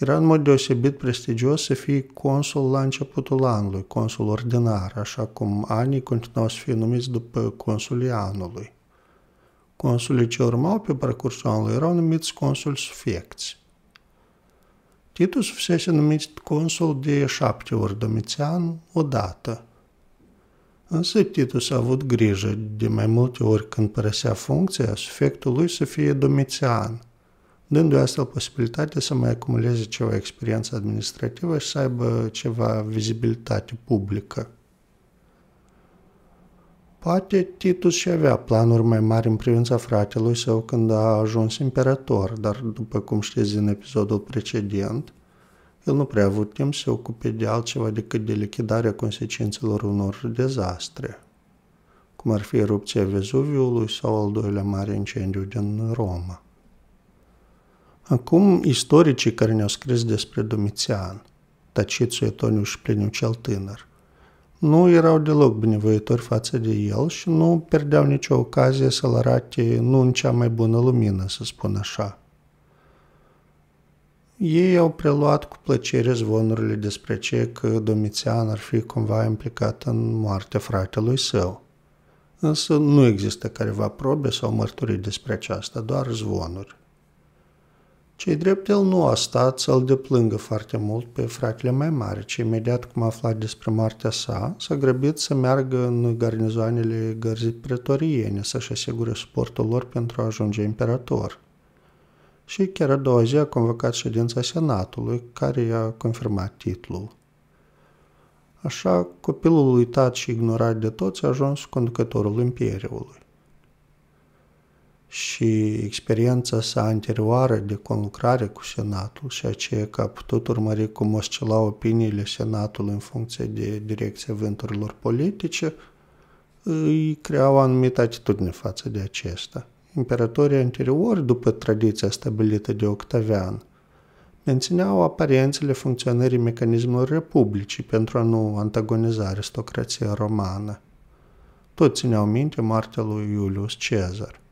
era în mod deosebit prestigios să fii consul la începutul anului, consul ordinar, așa cum anii continuau să fie numiți după consulii anului. Consulii ce urmau pe parcursul anului erau numiți consuli sufiecți. Titus fusese numit consul de șapte ori Domitian odată. Însă Titus a avut grijă de mai multe ori când părăsea funcția, sufectului lui să fie Domitian – dându-i astfel posibilitatea să mai acumuleze ceva experiență administrativă și să aibă ceva vizibilitate publică. Poate Titus și avea planuri mai mari în privința fratelui său când a ajuns imperator, dar după cum știți din episodul precedent, el nu prea a avut timp să se ocupe de altceva decât de lichidarea consecințelor unor dezastre, cum ar fi erupția Vezuviului sau al doilea mare incendiu din Roma. Acum, istoricii care ne-au scris despre Domitian, Tacițiu Etoniu și Pliniu cel tânăr, nu erau deloc binevoitori față de el și nu perdeau nicio ocazie să-l arate nu în cea mai bună lumină, să spun așa. Ei au preluat cu plăcere zvonurile despre ce că Domitian ar fi cumva implicat în moartea fratelui său. Însă nu există careva probe sau mărturii despre aceasta, doar zvonuri. Cei drept, el nu a stat să-l deplângă foarte mult pe fratele mai mare, ce imediat cum a aflat despre moartea sa, s-a grăbit să meargă în garnizoanele gărzii pretoriene să-și asigure suportul lor pentru a ajunge imperator. Și chiar a doua zi a convocat ședința senatului, care i-a confirmat titlul. Așa, copilul uitat și ignorat de toți a ajuns conducătorul imperiului și experiența sa anterioară de conlucrare cu Senatul și aceea că a putut urmări cum oscila opiniile Senatului în funcție de direcția vânturilor politice, îi creau o anumită atitudine față de acesta. Imperatorii anteriori, după tradiția stabilită de Octavian, mențineau aparențele funcționării mecanismelor republicii pentru a nu antagoniza aristocrația romană. Toți țineau minte martelul Iulius Cezar –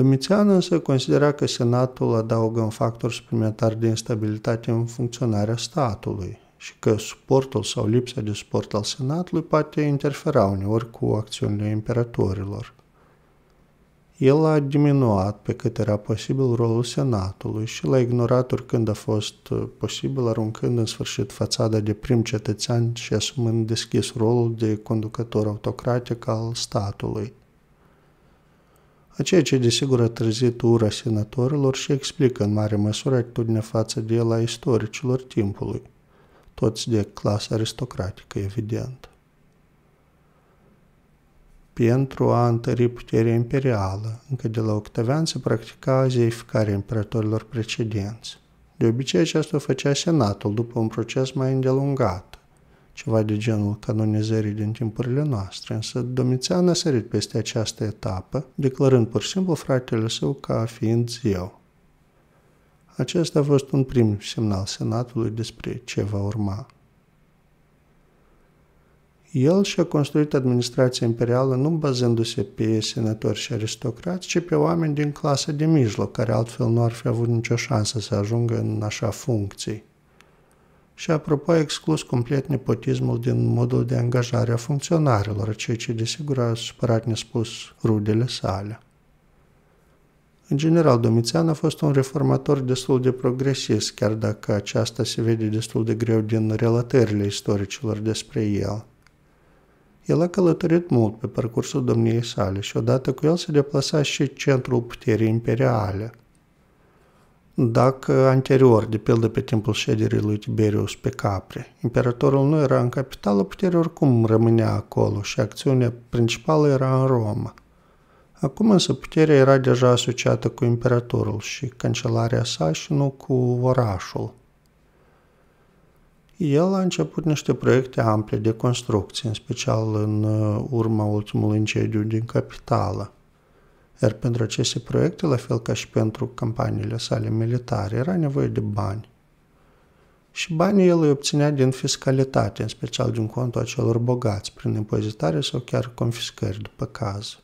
Domitian însă considera că Senatul adaugă un factor suplimentar de instabilitate în funcționarea statului și că suportul sau lipsa de suport al Senatului poate interfera uneori cu acțiunile imperatorilor. El a diminuat pe cât era posibil rolul Senatului și l-a ignorat oricând a fost uh, posibil, aruncând în sfârșit fațada de prim cetățean și asumând deschis rolul de conducător autocratic al statului ceea ce desigur a trezit ura senatorilor și explică în mare măsură actitudinea față de el a istoricilor timpului, toți de clasă aristocratică, evident. Pentru a întări puterea imperială, încă de la Octavian se practica zeificarea imperatorilor precedenți. De obicei, aceasta o făcea senatul după un proces mai îndelungat, ceva de genul canonizării din timpurile noastre, însă Domitian a sărit peste această etapă, declarând pur și simplu fratele său ca fiind zeu. Acesta a fost un prim semnal senatului despre ce va urma. El și-a construit administrația imperială nu bazându-se pe senatori și aristocrați, ci pe oameni din clasa de mijloc, care altfel nu ar fi avut nicio șansă să ajungă în așa funcții și apropo a exclus complet nepotismul din modul de angajare a funcționarilor, ceea ce desigur a supărat nespus rudele sale. În general, Domitian a fost un reformator destul de progresist, chiar dacă aceasta se vede destul de greu din relatările istoricilor despre el. El a călătorit mult pe parcursul domniei sale și odată cu el se deplasa și centrul puterii imperiale – dacă anterior, de pildă pe timpul șederii lui Tiberius pe Capri, imperatorul nu era în capitală, puterea oricum rămânea acolo și acțiunea principală era în Roma. Acum însă puterea era deja asociată cu imperatorul și cancelarea sa și nu cu orașul. El a început niște proiecte ample de construcție, în special în uh, urma ultimului incendiu din capitală. Iar pentru aceste proiecte, la fel ca și pentru campaniile sale militare, era nevoie de bani. Și banii el îi obținea din fiscalitate, în special din contul acelor bogați, prin impozitare sau chiar confiscări, după caz.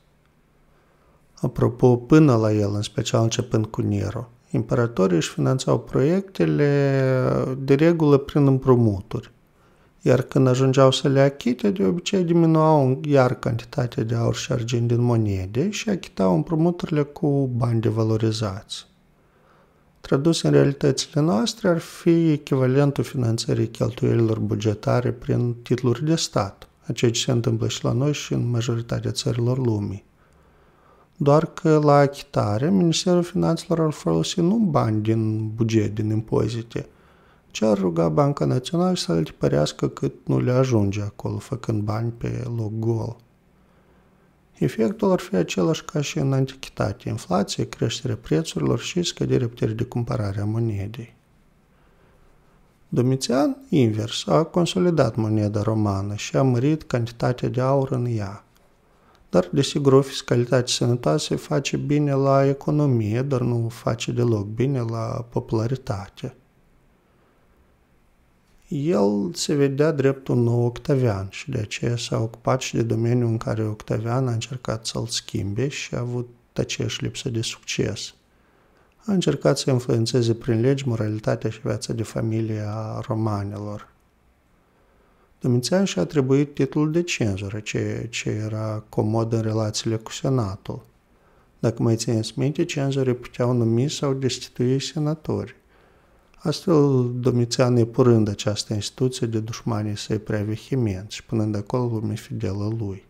Apropo, până la el, în special începând cu Nero, imperatorii își finanțau proiectele de regulă prin împrumuturi – iar când ajungeau să le achite, de obicei diminuau iar cantitatea de aur și argint din monede și achitau împrumuturile cu bani devalorizați. Tradus în realitățile noastre ar fi echivalentul finanțării cheltuielilor bugetare prin titluri de stat, ceea ce se întâmplă și la noi și în majoritatea țărilor lumii. Doar că la achitare, Ministerul Finanțelor ar folosi nu bani din buget, din impozite – ce ar ruga Banca Națională să le tipărească cât nu le ajunge acolo, făcând bani pe loc gol. Efectul ar fi același ca și în antichitate, inflație, creșterea prețurilor și scăderea puterii de cumpărare a monedei. Domitian, invers, a consolidat moneda romană și a mărit cantitatea de aur în ea. Dar, desigur, o fiscalitate sănătoasă face bine la economie, dar nu face deloc bine la popularitate el se vedea drept un nou Octavian și de aceea s-a ocupat și de domeniul în care Octavian a încercat să-l schimbe și a avut aceeași lipsă de succes. A încercat să influențeze prin legi moralitatea și viața de familie a romanilor. Domnițean și-a atribuit titlul de cenzură, ce, ce era comod în relațiile cu senatul. Dacă mai țineți minte, cenzorii puteau numi sau destitui senatori. Astfel, Domitian epurând această instituție de dușmanii săi prea vehement și de acolo lumea fidelă lui.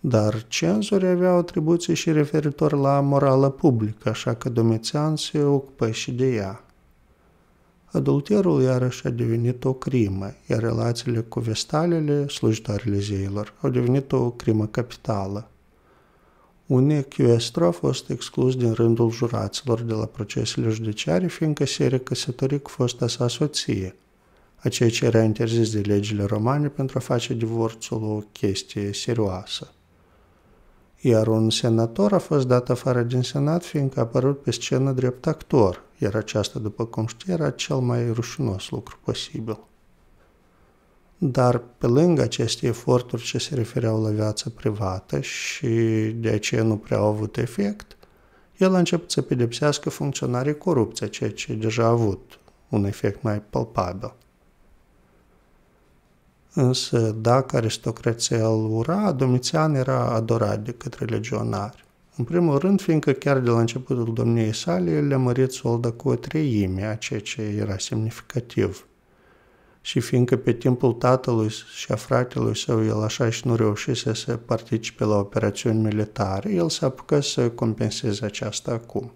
Dar cenzorii aveau atribuții și referitor la morală publică, așa că Domitian se ocupă și de ea. Adulterul iarăși a devenit o crimă, iar relațiile cu vestalele, slujitoarele zeilor, au devenit o crimă capitală – Unechiuestru a fost exclus din rândul juraților de la procesele judiciare, fiindcă Sere cu fosta sa soție, a ceea ce era interzis de legile romane pentru a face divorțul o chestie serioasă. Iar un senator a fost dat afară din senat, fiindcă a apărut pe scenă drept actor, iar aceasta, după cum știi, era cel mai rușinos lucru posibil. Dar pe lângă aceste eforturi ce se refereau la viața privată și de aceea nu prea au avut efect, el a început să pedepsească funcționarii corupție, ceea ce deja a avut un efect mai palpabil. Însă, dacă aristocrația îl ura, Domitian era adorat de către legionari. În primul rând, fiindcă chiar de la începutul domniei sale, el a mărit solda cu o treime, ceea ce era semnificativ – și fiindcă pe timpul tatălui și a fratelui său el așa și nu reușise să participe la operațiuni militare, el s-a apucat să compenseze aceasta acum.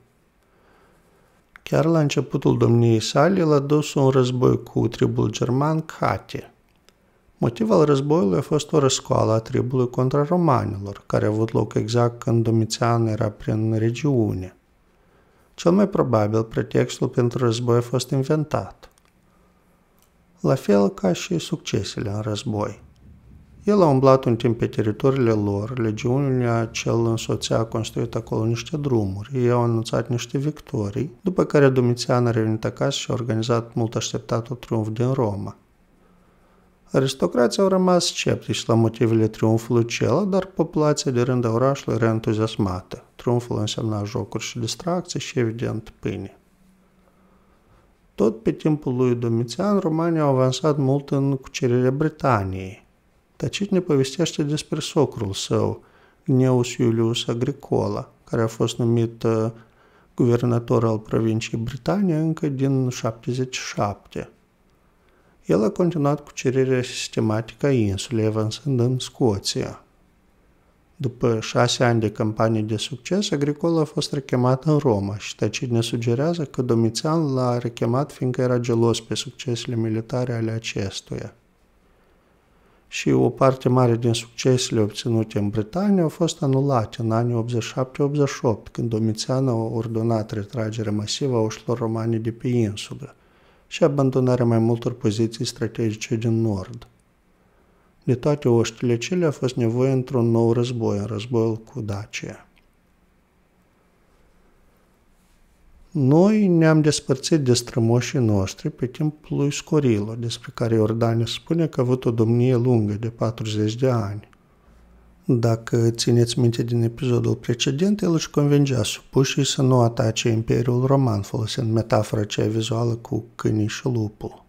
Chiar la începutul domniei sale, el a dus un război cu tribul german Cate. Motivul al războiului a fost o răscoală a tribului contra romanilor, care a avut loc exact când Domitian era prin regiune. Cel mai probabil, pretextul pentru război a fost inventat la fel ca și succesele în război. El a umblat un timp pe teritoriile lor, legiunea ce îl însoțea a construit acolo niște drumuri, ei au anunțat niște victorii, după care Domitian a revenit acasă și a organizat mult așteptatul triumf din Roma. Aristocrații au rămas sceptici la motivele triumfului celă, dar populația de rând a orașului era entuziasmată. Triumful însemna jocuri și distracții și, evident, pâine. Tot pe timpul lui Domitian, România au avansat mult în cucerirea Britaniei. Tacit ne povestește despre socrul său, Gneus Iulius Agricola, care a fost numit uh, guvernator al provinciei Britania încă din 77. El a continuat cucerirea sistematică a insulei, avansând în Scoția. După șase ani de campanie de succes, Agricola a fost rechemat în Roma și Tacitne sugerează că Domitian l-a rechemat fiindcă era gelos pe succesele militare ale acestuia. Și o parte mare din succesele obținute în Britania au fost anulate în anii 87-88, când Domitian a ordonat retragerea masivă a oșilor romane de pe insulă și abandonarea mai multor poziții strategice din nord. De toate oștile cele a fost nevoie într-un nou război, în războiul cu Dacia. Noi ne-am despărțit de strămoșii noștri pe timpul lui Scorilo, despre care Iordania spune că a avut o domnie lungă de 40 de ani. Dacă țineți minte din episodul precedent, el își convingea supușii să nu atace Imperiul Roman, folosind metafora cea vizuală cu câinii și lupul.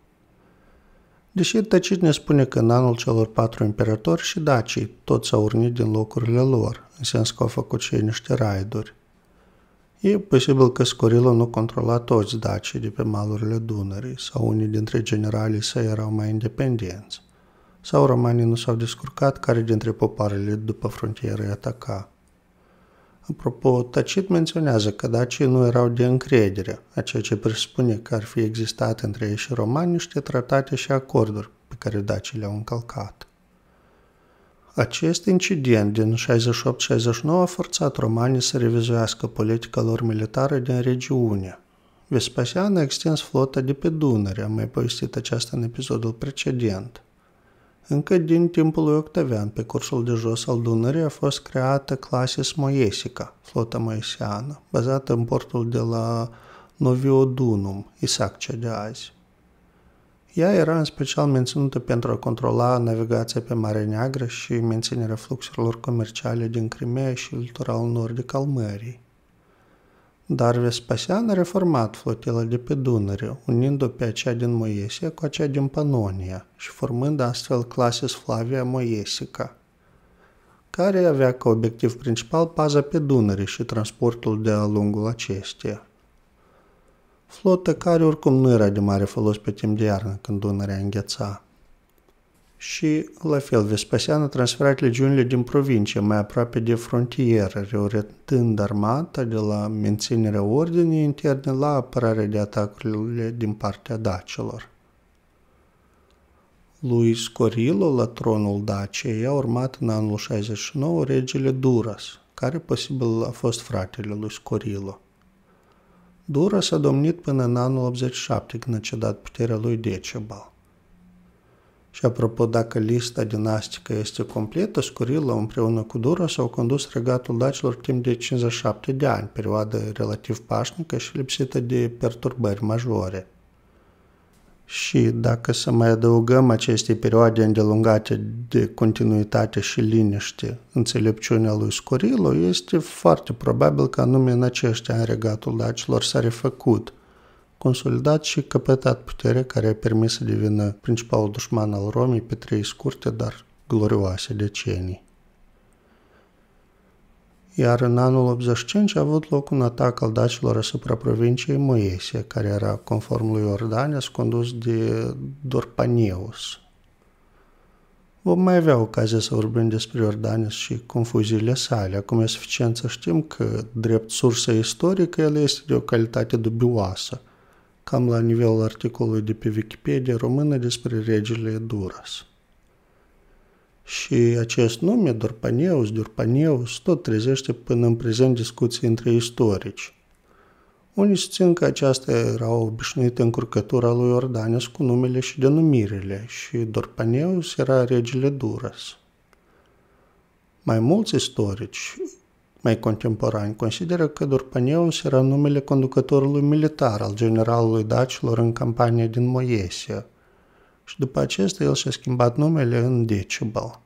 Deși Tacit ne spune că în anul celor patru imperatori și dacii toți au urnit din locurile lor, în sens că au făcut și ei niște raiduri. E posibil că Scorilo nu controla toți dacii de pe malurile Dunării sau unii dintre generalii săi erau mai independenți. Sau romanii nu s-au descurcat care dintre popoarele după îi ataca. Apropo, Tacit menționează că dacii nu erau de încredere, a ceea ce presupune că ar fi existat între ei și romani niște tratate și acorduri pe care dacii le-au încălcat. Acest incident din 68-69 a forțat romanii să revizuiască politica lor militară din regiune. Vespasian a extins flota de pe Dunăre, am mai povestit aceasta în episodul precedent – încă din timpul lui Octavian, pe cursul de jos al Dunării, a fost creată clasis Moesica, flota Moesiană, bazată în portul de la Noviodunum, Isaccea de azi. Ea era în special menținută pentru a controla navigația pe Marea Neagră și menținerea fluxurilor comerciale din Crimea și litoralul nordic al mării. Dar Vespasian a reformat flotila de pe Dunăre, unind-o pe acea din Moesia cu acea din Panonia și formând astfel clase Flavia Moesica, care avea ca obiectiv principal paza pe Dunăre și transportul de-a lungul acesteia. Flotă care oricum nu era de mare folos pe timp de iarnă când Dunărea îngheța și, la fel, Vespasian a transferat legiunile din provincie mai aproape de frontieră, reorientând armata de la menținerea ordinii interne la apărarea de atacurile din partea dacilor. Lui Scorilo la tronul Daciei a urmat în anul 69 regele Duras, care posibil a fost fratele lui Scorilo. Duras a domnit până în anul 87, când a cedat puterea lui Decebal. Și apropo, dacă lista dinastică este completă, Scurilă împreună cu s au condus regatul dacilor timp de 57 de ani, perioadă relativ pașnică și lipsită de perturbări majore. Și dacă să mai adăugăm aceste perioade îndelungate de continuitate și liniște, înțelepciunea lui Scorilo, este foarte probabil că anume în aceștia în regatul dacilor s-a refăcut – consolidat și căpătat puterea care a permis să devină principalul dușman al Romii pe trei scurte, dar glorioase decenii. Iar în anul 85 a avut loc un atac al dacilor asupra provinciei Moesia, care era, conform lui Ordanias, condus de Dorpaneus. Vom mai avea ocazia să vorbim despre Iordanis și confuziile sale. Acum e suficient să știm că, drept sursă istorică, el este de o calitate dubioasă – cam la nivelul articolului de pe Wikipedia română despre regele Duras. Și acest nume, Durpaneus, Durpaneus, tot trezește până în prezent discuții între istorici. Unii susțin că aceasta era o obișnuită încurcătura lui Ordanes cu numele și denumirile și Dorpaneus era regele Duras. Mai mulți istorici mai contemporani consideră că Durpaneus era numele conducătorului militar al generalului dacilor în campania din Moesia și după acesta el și-a schimbat numele în Decibel.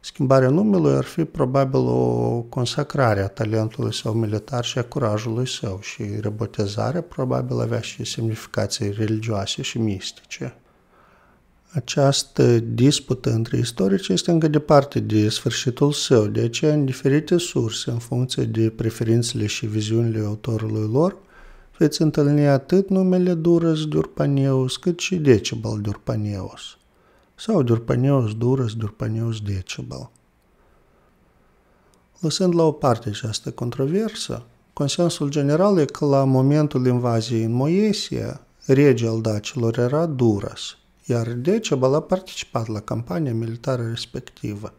Schimbarea numelui ar fi probabil o consacrare a talentului său militar și a curajului său și rebotezarea probabil avea și semnificații religioase și mistice. Această dispută între istorici este încă departe de sfârșitul său, de aceea în diferite surse, în funcție de preferințele și viziunile autorului lor, veți întâlni atât numele Duras Durpaneus, cât și Decibel Durpaneus, sau Durpaneus Duras Durpaneus Decibel. Lăsând la o parte această controversă, consensul general e că la momentul invaziei în Moesia, regele al dacilor era Duras – iar Decebal a participat la campania militară respectivă.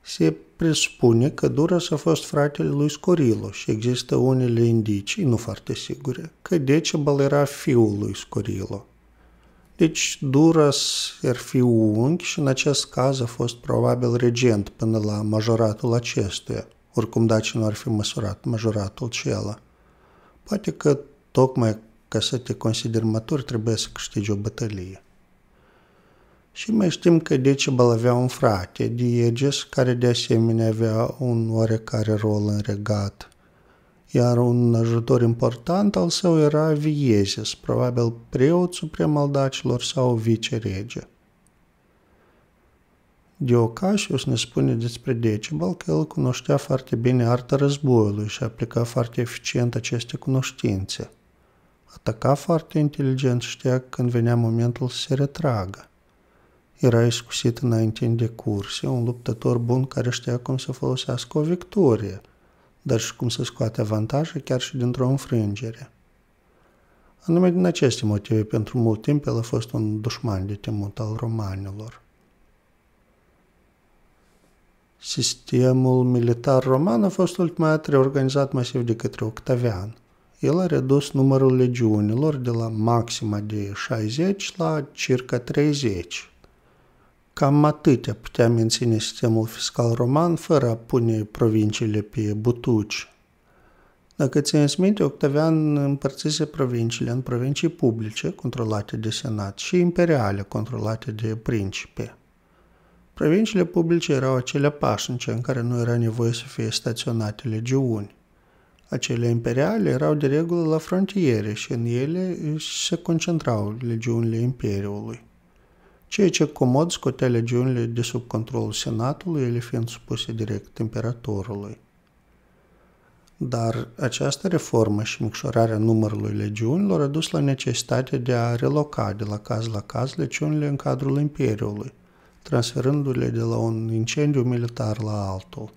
Se presupune că Duras a fost fratele lui Scorilo și există unele indicii, nu foarte sigure, că Decebal era fiul lui Scorilo. Deci Duras ar fi unchi și în acest caz a fost probabil regent până la majoratul acestuia, oricum Dacia nu ar fi măsurat majoratul celălalt, Poate că tocmai ca să te consideri matur, trebuie să câștigi o bătălie. Și mai știm că Decibel avea un frate, Dieges, care de asemenea avea un oarecare rol în regat. Iar un ajutor important al său era Viezes, probabil preot suprem al dacilor sau vicerege. Diocasius ne spune despre Decibel că el cunoștea foarte bine arta războiului și aplica foarte eficient aceste cunoștințe – Ataca foarte inteligent, știa că când venea momentul să se retragă. Era excusit înainte de curse, un luptător bun care știa cum să folosească o victorie, dar și cum să scoate avantaje chiar și dintr-o înfrângere. Anume din aceste motive, pentru mult timp el a fost un dușman de temut al romanilor. Sistemul militar roman a fost ultima dată reorganizat masiv de către Octavian – el a redus numărul legiunilor de la maxima de 60 la circa 30. Cam atâtea putea menține sistemul fiscal roman fără a pune provinciile pe butuci. Dacă țineți minte, Octavian împărțise provinciile în provincii publice, controlate de senat, și imperiale, controlate de principe. Provinciile publice erau acele pașnice în care nu era nevoie să fie staționate legiuni. Acele imperiale erau de regulă la frontiere și în ele se concentrau legiunile Imperiului. Ceea ce comod scotea legiunile de sub controlul senatului, ele fiind supuse direct imperatorului. Dar această reformă și micșorarea numărului legiunilor a dus la necesitatea de a reloca de la caz la caz legiunile în cadrul Imperiului, transferându-le de la un incendiu militar la altul.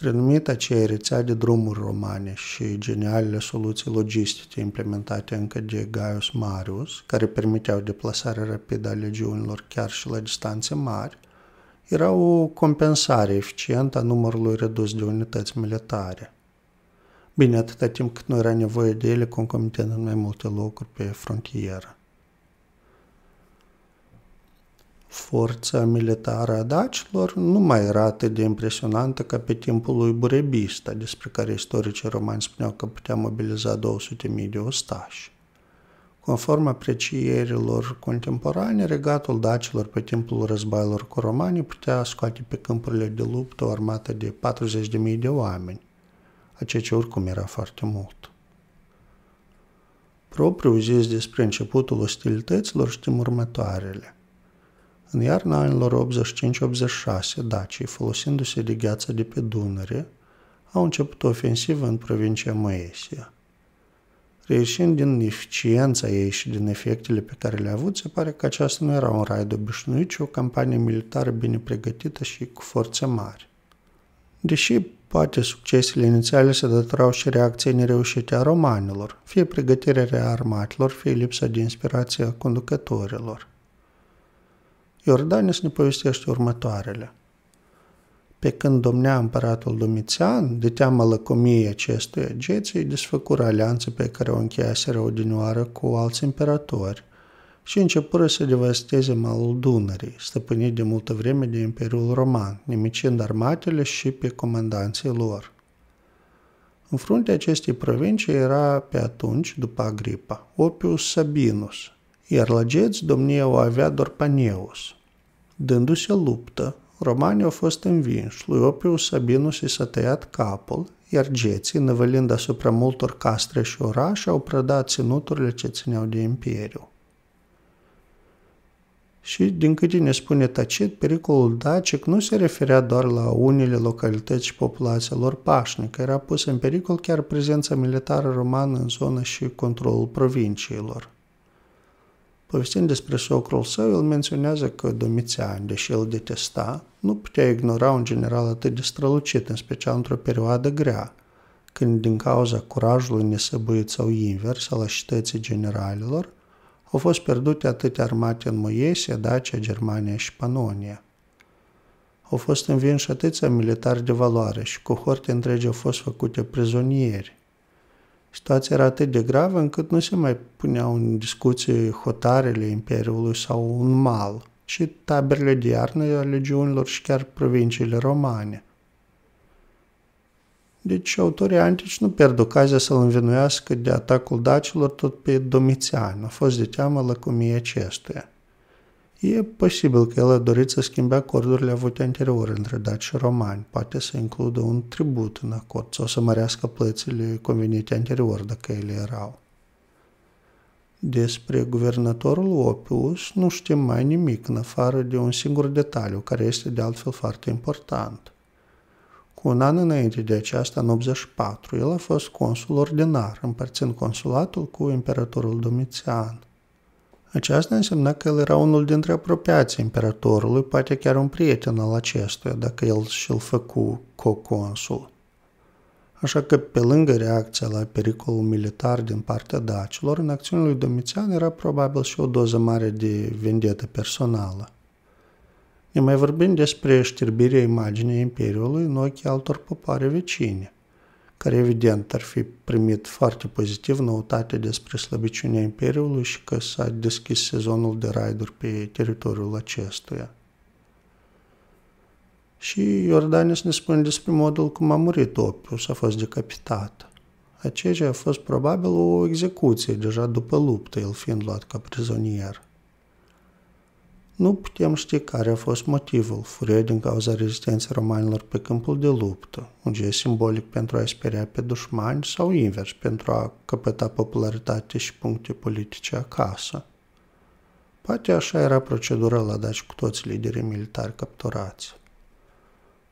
Renumită aceea rețea de drumuri romane și genialele soluții logistice implementate încă de Gaius Marius, care permiteau deplasarea rapidă a legiunilor chiar și la distanțe mari, era o compensare eficientă a numărului redus de unități militare. Bine, atâta timp cât nu era nevoie de ele concomitent în mai multe locuri pe frontieră. forța militară a dacilor nu mai era atât de impresionantă ca pe timpul lui Burebista, despre care istoricii romani spuneau că putea mobiliza 200.000 de ostași. Conform aprecierilor contemporane, regatul dacilor pe timpul războiilor cu romani putea scoate pe câmpurile de luptă o armată de 40.000 de oameni, ceea ce oricum era foarte mult. Propriu zis despre începutul ostilităților știm următoarele. În iarna anilor 85-86, dacii, folosindu-se de gheața de pe Dunăre, au început o ofensivă în provincia Moesia. Reieșind din eficiența ei și din efectele pe care le-a avut, se pare că aceasta nu era un raid obișnuit, ci o campanie militară bine pregătită și cu forțe mari. Deși poate succesele inițiale se datorau și reacției nereușite a romanilor, fie pregătirea armatelor, fie lipsa de inspirație a conducătorilor – Iordanis ne povestește următoarele. Pe când domnea împăratul Domitian, de teamă lăcomiei acestui geții, desfăcură alianță pe care o încheiaseră odinioară cu alți imperatori și începură să devasteze malul Dunării, stăpânit de multă vreme de Imperiul Roman, nimicind armatele și pe comandanții lor. În fruntea acestei provincii era pe atunci, după Agripa, Opius Sabinus, iar la geți domnia o avea Paneus. Dându-se luptă, romanii au fost învinși, lui Opius Sabinus i s-a tăiat capul, iar geții, năvălind asupra multor castre și orașe, au prădat ținuturile ce țineau de imperiu. Și, din câte ne spune Tacit, pericolul dacic nu se referea doar la unele localități și populația lor pașnică, era pus în pericol chiar prezența militară romană în zonă și controlul provinciilor. Povestind despre socrul său, el menționează că Domitian, deși îl detesta, nu putea ignora un general atât de strălucit, în special într-o perioadă grea, când din cauza curajului nesăbuit sau invers al așității generalilor, au fost pierdute atâtea armate în Moiesia, Dacia, Germania și Panonia. Au fost învinși atâția militari de valoare și cohorte întregi au fost făcute prizonieri, situația era atât de gravă încât nu se mai puneau în discuție hotarele Imperiului sau un mal și taberele de iarnă a legiunilor și chiar provinciile romane. Deci autorii antici nu pierd ocazia să-l învinuiască de atacul dacilor tot pe Domitian, a fost de teamă lăcomie acestuia. E posibil că el a dorit să schimbe acordurile avute anterior între daci și romani, poate să includă un tribut în acord sau să mărească plățile convenite anterior dacă ele erau. Despre guvernatorul Opius nu știm mai nimic în afară de un singur detaliu, care este de altfel foarte important. Cu un an înainte de aceasta, în 84, el a fost consul ordinar, împărțind consulatul cu imperatorul Domitian. Aceasta însemna că el era unul dintre apropiații imperatorului, poate chiar un prieten al acestuia, dacă el și-l făcu co-consul. Așa că, pe lângă reacția la pericolul militar din partea dacilor, în acțiunea lui Domitian era probabil și o doză mare de vendetă personală. Ne mai vorbim despre știrbirea imaginii Imperiului în ochii altor popoare vecine care evident ar fi primit foarte pozitiv noutate despre slăbiciunea Imperiului și că s-a deschis sezonul de raiduri pe teritoriul acestuia. Și Iordanes ne spune despre modul cum a murit Opius, a fost decapitat. Aceea a fost probabil o execuție deja după luptă, el fiind luat ca prizonier. Nu putem ști care a fost motivul furiei din cauza rezistenței romanilor pe câmpul de luptă, un gest simbolic pentru a-i speria pe dușmani sau invers, pentru a căpăta popularitate și puncte politice acasă. Poate așa era procedura la daci cu toți liderii militari capturați.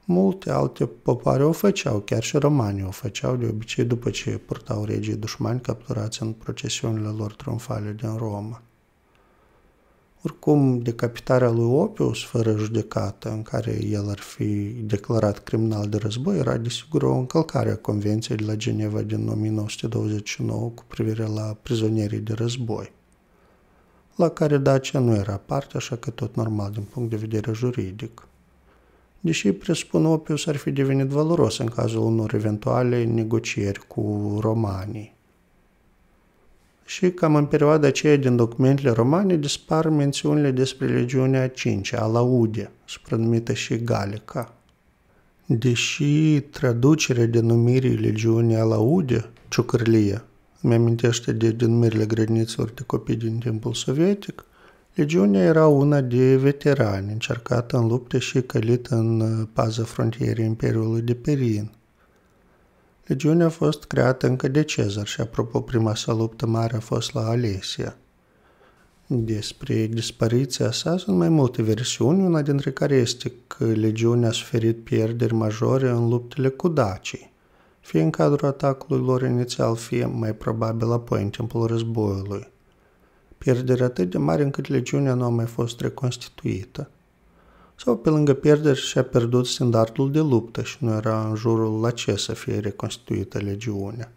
Multe alte popoare o făceau, chiar și romanii o făceau de obicei după ce purtau regii dușmani capturați în procesiunile lor triumfale din Roma oricum decapitarea lui Opius fără judecată, în care el ar fi declarat criminal de război, era desigur o încălcare a Convenției de la Geneva din 1929 cu privire la prizonierii de război, la care Dacia nu era parte, așa că tot normal din punct de vedere juridic. Deși presupun Opius ar fi devenit valoros în cazul unor eventuale negocieri cu romanii și cam în perioada aceea din documentele romane dispar mențiunile despre legiunea a cincea, Alaude, supranumită și Galica. Deși traducerea denumirii legiunii Alaude, Ciucărlie, îmi amintește de denumirile grădiniților de copii din timpul sovietic, legiunea era una de veterani, încercată în lupte și călită în uh, paza frontierei Imperiului de Perin – Legiunea a fost creată încă de Cezar și, apropo, prima sa luptă mare a fost la Alesia. Despre dispariția sa sunt mai multe versiuni, una dintre care este că legiunea a suferit pierderi majore în luptele cu dacii, fie în cadrul atacului lor inițial, fie mai probabil apoi în timpul războiului. Pierderi atât de mari încât legiunea nu a mai fost reconstituită sau pe lângă pierderi și-a pierdut standardul de luptă și nu era în jurul la ce să fie reconstituită legiunea.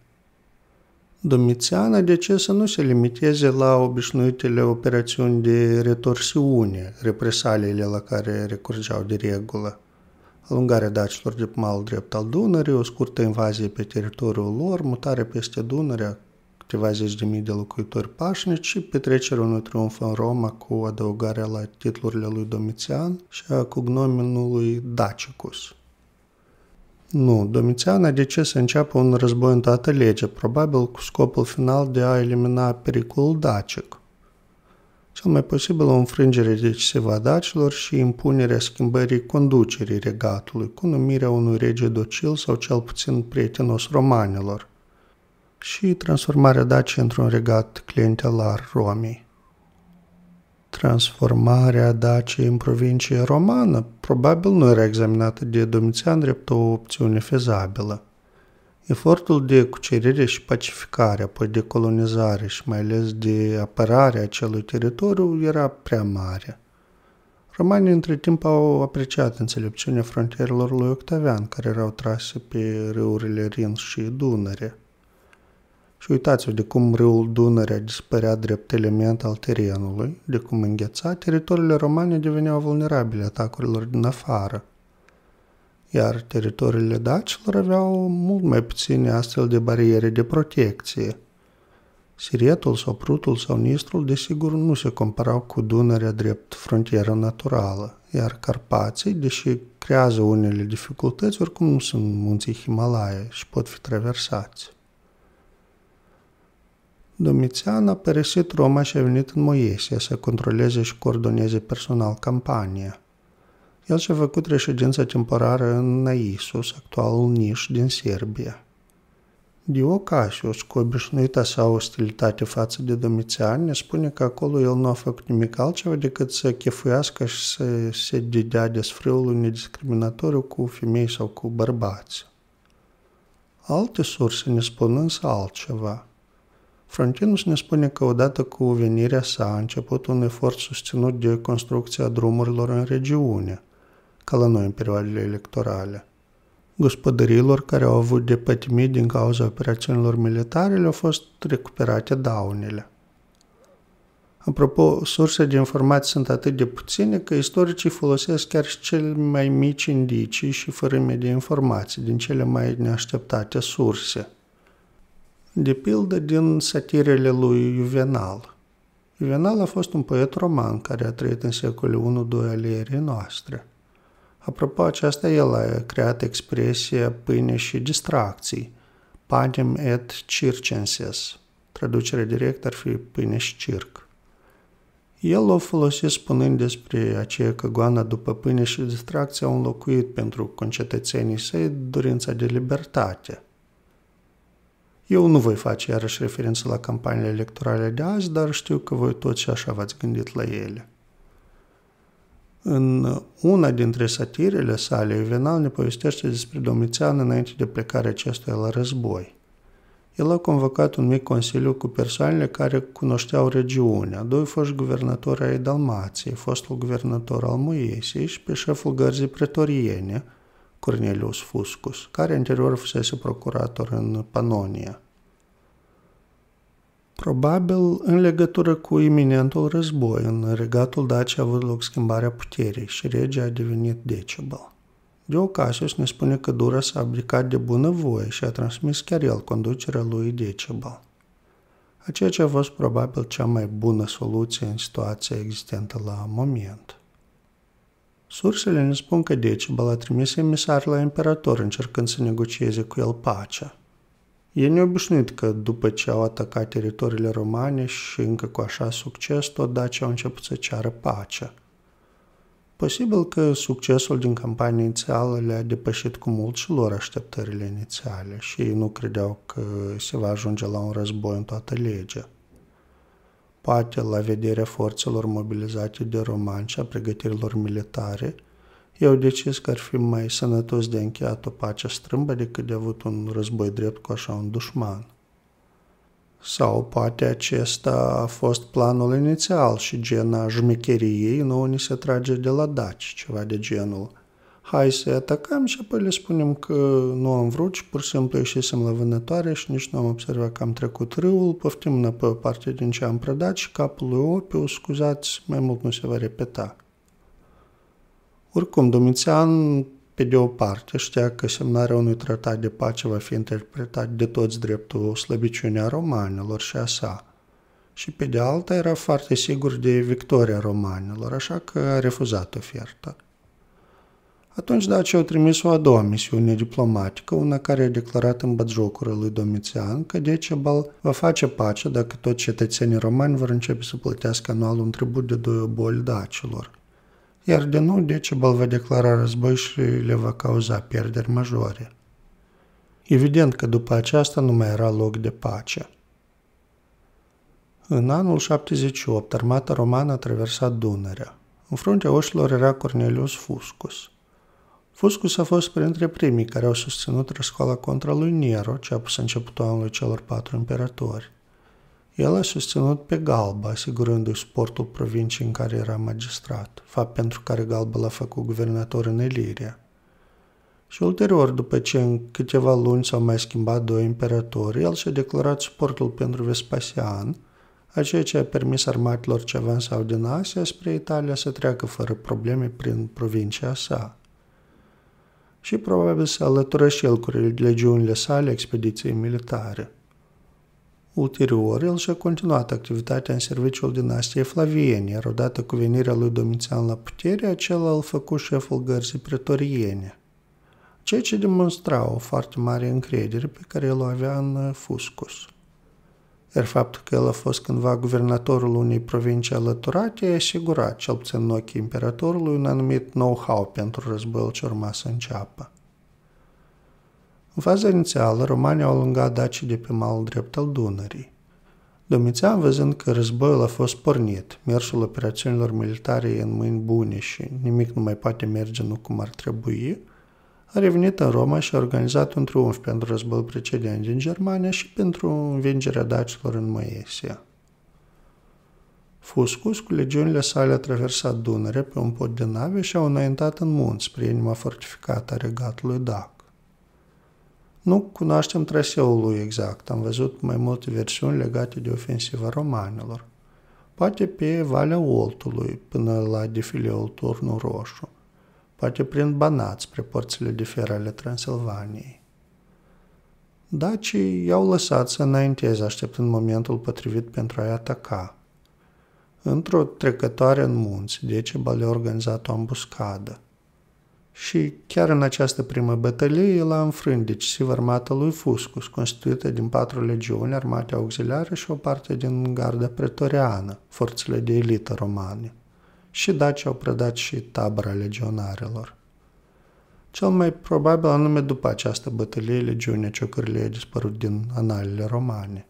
Domitiana de ce să nu se limiteze la obișnuitele operațiuni de retorsiune, represaliile la care recurgeau de regulă, alungarea dacilor de mal drept al Dunării, o scurtă invazie pe teritoriul lor, mutare peste Dunărea câteva zeci de mii de locuitori pașnici și petrecerea unui triumf în Roma cu adăugarea la titlurile lui Domitian și a cognomenului Dacicus. Nu, Domitian a decis să înceapă un război în toată legea, probabil cu scopul final de a elimina pericolul dacic. Cel mai posibil o înfrângere decisivă a dacilor și impunerea schimbării conducerii regatului, cu numirea unui rege docil sau cel puțin prietenos romanilor – și transformarea Dacii într-un regat clientelar romii. Transformarea Dacii în provincie romană probabil nu era examinată de Domitian drept o opțiune fezabilă. Efortul de cucerire și pacificare, apoi de colonizare și mai ales de apărare a acelui teritoriu era prea mare. Romanii între timp au apreciat înțelepciunea frontierelor lui Octavian, care erau trase pe râurile Rin și Dunăre. Și uitați-vă de cum râul Dunărea dispărea drept element al terenului, de cum îngheța, teritoriile romane deveneau vulnerabile atacurilor din afară. Iar teritoriile dacilor aveau mult mai puține astfel de bariere de protecție. Sirietul sau Prutul sau Nistrul, desigur, nu se comparau cu Dunărea drept frontieră naturală, iar Carpații, deși creează unele dificultăți, oricum nu sunt munții Himalaya și pot fi traversați. Domitian a părăsit Roma și a venit în Moesia să controleze și coordoneze personal campania. El și-a făcut reședința temporară în Naisus, actualul Niș din Serbia. Dio Casius, cu obișnuita sa ostilitate față de Domitian, ne spune că acolo el nu a făcut nimic altceva decât să chefuiască și să se didea desfrâului discriminatoriu cu femei sau cu bărbați. Alte surse ne spun însă altceva – Frontinus ne spune că odată cu venirea sa a început un efort susținut de construcția drumurilor în regiune, ca la noi în perioadele electorale. Gospodărilor care au avut de pătimit din cauza operațiunilor militare le-au fost recuperate daunele. Apropo, surse de informații sunt atât de puține că istoricii folosesc chiar și cele mai mici indicii și fărâme de informații din cele mai neașteptate surse – de pildă din satirele lui Juvenal. Juvenal a fost un poet roman care a trăit în secolul 1-2 al erei noastre. Apropo, aceasta el a creat expresia pâine și distracții, panem et circenses, traducere directă ar fi pâine și circ. El o folosit spunând despre aceea că goana după pâine și distracție au înlocuit pentru concetățenii săi dorința de libertate – eu nu voi face iarăși referință la campaniile electorale de azi, dar știu că voi toți așa v-ați gândit la ele. În una dintre satirele sale, Venal ne povestește despre Domitian înainte de plecarea acestuia la război. El a convocat un mic consiliu cu persoanele care cunoșteau regiunea, doi foști guvernatori ai Dalmației, fostul guvernator al Moiesiei și pe șeful gărzii pretoriene – Cornelius Fuscus, care anterior fusese procurator în Panonia. Probabil în legătură cu iminentul război, în regatul Dacia a avut loc schimbarea puterii și regea a devenit Decibel. Diocasius ne spune că Dura s-a abdicat de bunăvoie și a transmis chiar el conducerea lui Decebal. Aceea ce a fost probabil cea mai bună soluție în situația existentă la moment. Sursele ne spun că Decibel a trimis emisar la imperator încercând să negocieze cu el pacea. E neobișnuit că după ce au atacat teritoriile romane și încă cu așa succes, tot Dacia au început să ceară pacea. Posibil că succesul din campania inițială le-a depășit cu mult și lor așteptările inițiale și ei nu credeau că se va ajunge la un război în toată legea poate la vederea forțelor mobilizate de romani și a pregătirilor militare, eu decis că ar fi mai sănătos de încheiat o pace strâmbă decât de avut un război drept cu așa un dușman. Sau poate acesta a fost planul inițial și gena jmecheriei nu ni se trage de la daci, ceva de genul – hai să atacăm și apoi le spunem că nu am vrut și pur și simplu ieșisem la vânătoare și nici nu am observat că am trecut râul, poftim înapoi parte din ce am prădat și capul lui Opiu, scuzați, mai mult nu se va repeta. Oricum, Domitian, pe de o parte, știa că semnarea unui tratat de pace va fi interpretat de toți dreptul slăbiciunea romanilor și a sa – și pe de alta era foarte sigur de victoria romanilor, așa că a refuzat oferta. Atunci Dacia a trimis o a doua misiune diplomatică, una care a declarat în batjocură lui Domitian că Decebal va face pace dacă toți cetățenii romani vor începe să plătească anual un tribut de doi oboli dacilor. Iar de nou Decebal va declara război și le va cauza pierderi majore. Evident că după aceasta nu mai era loc de pace. În anul 78, armata romană a traversat Dunărea. În fruntea oșilor era Cornelius Fuscus – Fuscus a fost printre primii care au susținut răscoala contra lui Nero, ce a pus începutul anului celor patru imperatori. El a susținut pe Galba, asigurându-i suportul provinciei în care era magistrat, fapt pentru care Galba l-a făcut guvernator în Eliria. Și ulterior, după ce în câteva luni s-au mai schimbat doi imperatori, el și-a declarat suportul pentru Vespasian, aceea ceea ce a permis armatelor ce avansau din Asia spre Italia să treacă fără probleme prin provincia sa – și probabil se alătură și el cu legiunile sale expediției militare. Ulterior, el și-a continuat activitatea în serviciul dinastiei Flaviene, iar odată cu venirea lui Domitian la putere, acela îl făcu șeful gărzii pretoriene, ceea ce demonstra o foarte mare încredere pe care el o avea în Fuscus iar faptul că el a fost cândva guvernatorul unei provincii alăturate a asigurat, cel puțin în ochii imperatorului, un anumit know-how pentru războiul ce urma să înceapă. În faza inițială, romanii au alungat dacii de pe malul drept al Dunării. Domitian, văzând că războiul a fost pornit, mersul operațiunilor militare e în mâini bune și nimic nu mai poate merge nu cum ar trebui, a revenit în Roma și a organizat un triumf pentru războiul precedent din Germania și pentru învingerea dacilor în Moesia. Fuscus cu legiunile sale a traversat Dunăre pe un pod de nave și a înaintat în munți spre inima fortificată a regatului Dac. Nu cunoaștem traseul lui exact, am văzut mai multe versiuni legate de ofensiva romanilor. Poate pe Valea Oltului, până la defileul Turnul Roșu poate prin Banat spre porțile de fier ale Transilvaniei. Dacii i-au lăsat să înainteze așteptând momentul potrivit pentru a-i ataca. Într-o trecătoare în munți, Decebal le-a organizat o ambuscadă. Și chiar în această primă bătălie el a înfrânt decisiv armata lui Fuscus, constituită din patru legiuni, armate auxiliare și o parte din garda pretoriană, forțele de elită romane și daci au prădat și tabăra legionarilor. Cel mai probabil anume după această bătălie, legiunea Ciocârlie a dispărut din analele romane.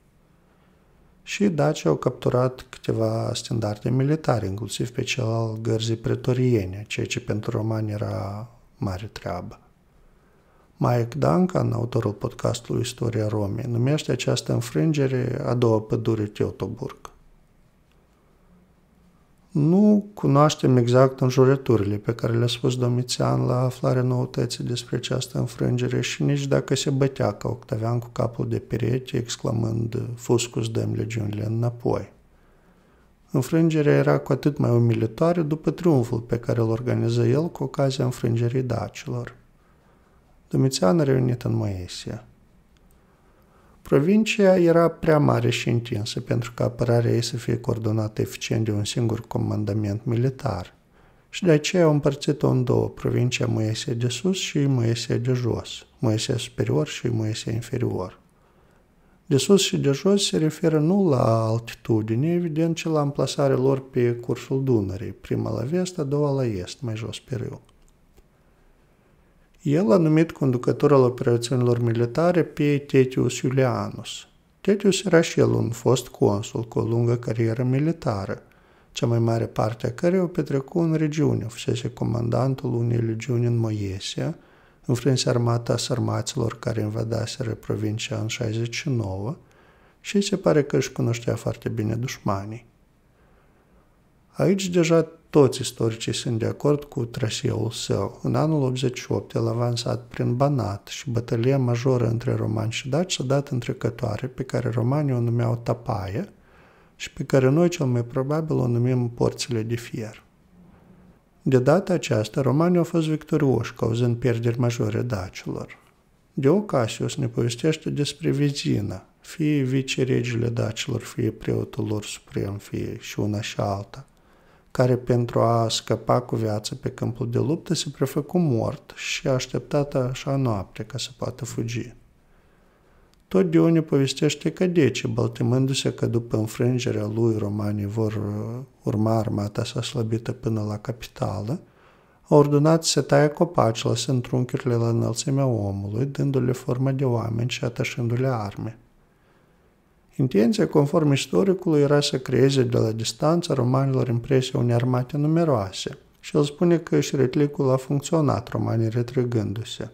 Și daci au capturat câteva standarde militare, inclusiv pe cel al gărzii pretoriene, ceea ce pentru romani era mare treabă. Mike Duncan, autorul podcastului Istoria Romei, numește această înfrângere a doua pădure Teutoburg – nu cunoaștem exact înjurăturile pe care le-a spus Domitian la aflarea noutății despre această înfrângere și nici dacă se bătea ca Octavian cu capul de perete, exclamând Fuscus dăm legiunile înapoi. Înfrângerea era cu atât mai umilitoare după triumful pe care îl organiză el cu ocazia înfrângerii dacilor. Domitian a reunit în Moesia. Provincia era prea mare și întinsă pentru ca apărarea ei să fie coordonată eficient de un singur comandament militar și de aceea au împărțit-o în două, provincia Moise de sus și Moise de jos, Moise superior și Moise inferior. De sus și de jos se referă nu la altitudine, evident, ci la amplasarea lor pe cursul Dunării, prima la vest, a doua la est, mai jos pe râu. El a numit conducător al operațiunilor militare pe Tetius Iulianus. Tetius era și el un fost consul cu o lungă carieră militară, cea mai mare parte a care o petrecu în regiune, fusese comandantul unei legiuni în Moesia, înfrânse armata sărmaților care invadaseră provincia în 69 și se pare că își cunoștea foarte bine dușmanii. Aici deja toți istoricii sunt de acord cu traseul său. În anul 88, el a avansat prin Banat și bătălia majoră între romani și daci s-a dat cătoare, pe care romanii o numeau Tapaie și pe care noi cel mai probabil o numim porțile de fier. De data aceasta, romanii au fost victorioși, cauzând pierderi majore dacilor. Deocasius ne povestește despre Vizina, fie viceregele dacilor, fie preotul lor suprem, fie și una și alta – care pentru a scăpa cu viață pe câmpul de luptă se prefăcu mort și a așteptat așa noapte ca să poată fugi. Tot Dione povestește că Dece, băltimându se că după înfrângerea lui romanii vor uh, urma armata sa slăbită până la capitală, a ordonat să taie copaci lăsând trunchiurile la înălțimea omului, dându-le formă de oameni și atașându-le arme – Intenția, conform istoricului, era să creeze de la distanță romanilor impresia unei armate numeroase și el spune că și retlicul a funcționat, romanii retrăgându-se.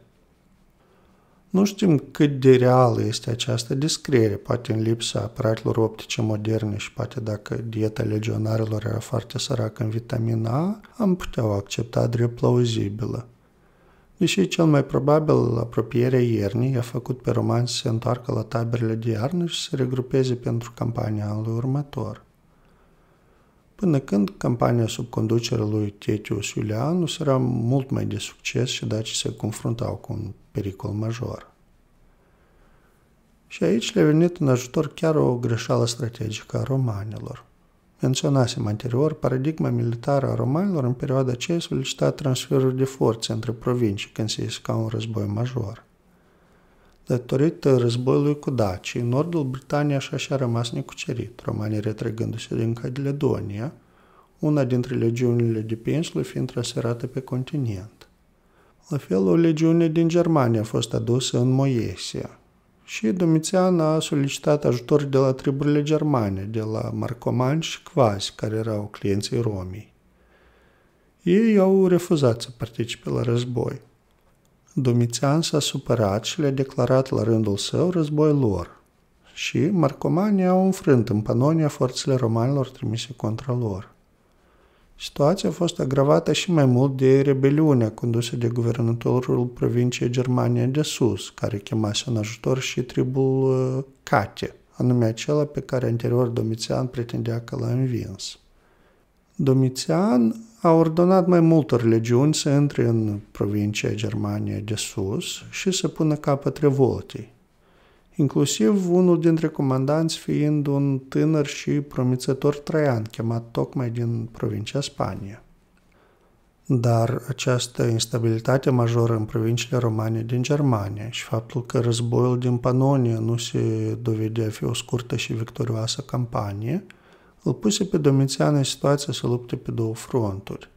Nu știm cât de reală este această descriere, poate în lipsa aparatelor optice moderne și poate dacă dieta legionarilor era foarte săracă în vitamina A, am putea o accepta drept plauzibilă. Deși cel mai probabil apropierea iernii a făcut pe romani să se întoarcă la taberele de iarnă și să regrupeze pentru campania anului următor. Până când campania sub conducerea lui Tetius Iulianus era mult mai de succes și dacii se confruntau cu un pericol major. Și aici le-a venit în ajutor chiar o greșeală strategică a romanilor – Menționasem anterior, paradigma militară a romanilor în perioada aceea solicita transferuri de forțe între provincii când se isca un război major. Datorită războiului cu Dacii, nordul Britaniei așa și-a rămas necucerit, romanii retrăgându-se din Caledonia, una dintre legiunile de pe insulă fiind traserată pe continent. La fel, o legiune din Germania a fost adusă în Moesia – și Domitian a solicitat ajutor de la triburile germane, de la Marcoman și quasi, care erau clienții Romii. Ei au refuzat să participe la război. Domitian s-a supărat și le-a declarat la rândul său război lor. Și marcomanii au înfrânt în Panonia forțele romanilor trimise contra lor. Situația a fost agravată și mai mult de rebeliunea condusă de guvernatorul provinciei Germania de Sus, care chemase în ajutor și tribul uh, Cate, anume acela pe care anterior Domitian pretindea că l-a învins. Domitian a ordonat mai multor legiuni să intre în provincia Germania de Sus și să pună capăt revoltei inclusiv unul dintre comandanți fiind un tânăr și promițător traian chemat tocmai din provincia Spania. Dar această instabilitate majoră în provinciile romane din Germania și faptul că războiul din Panonia nu se dovedea a fi o scurtă și victorioasă campanie, îl puse pe Domitian în situația să lupte pe două fronturi.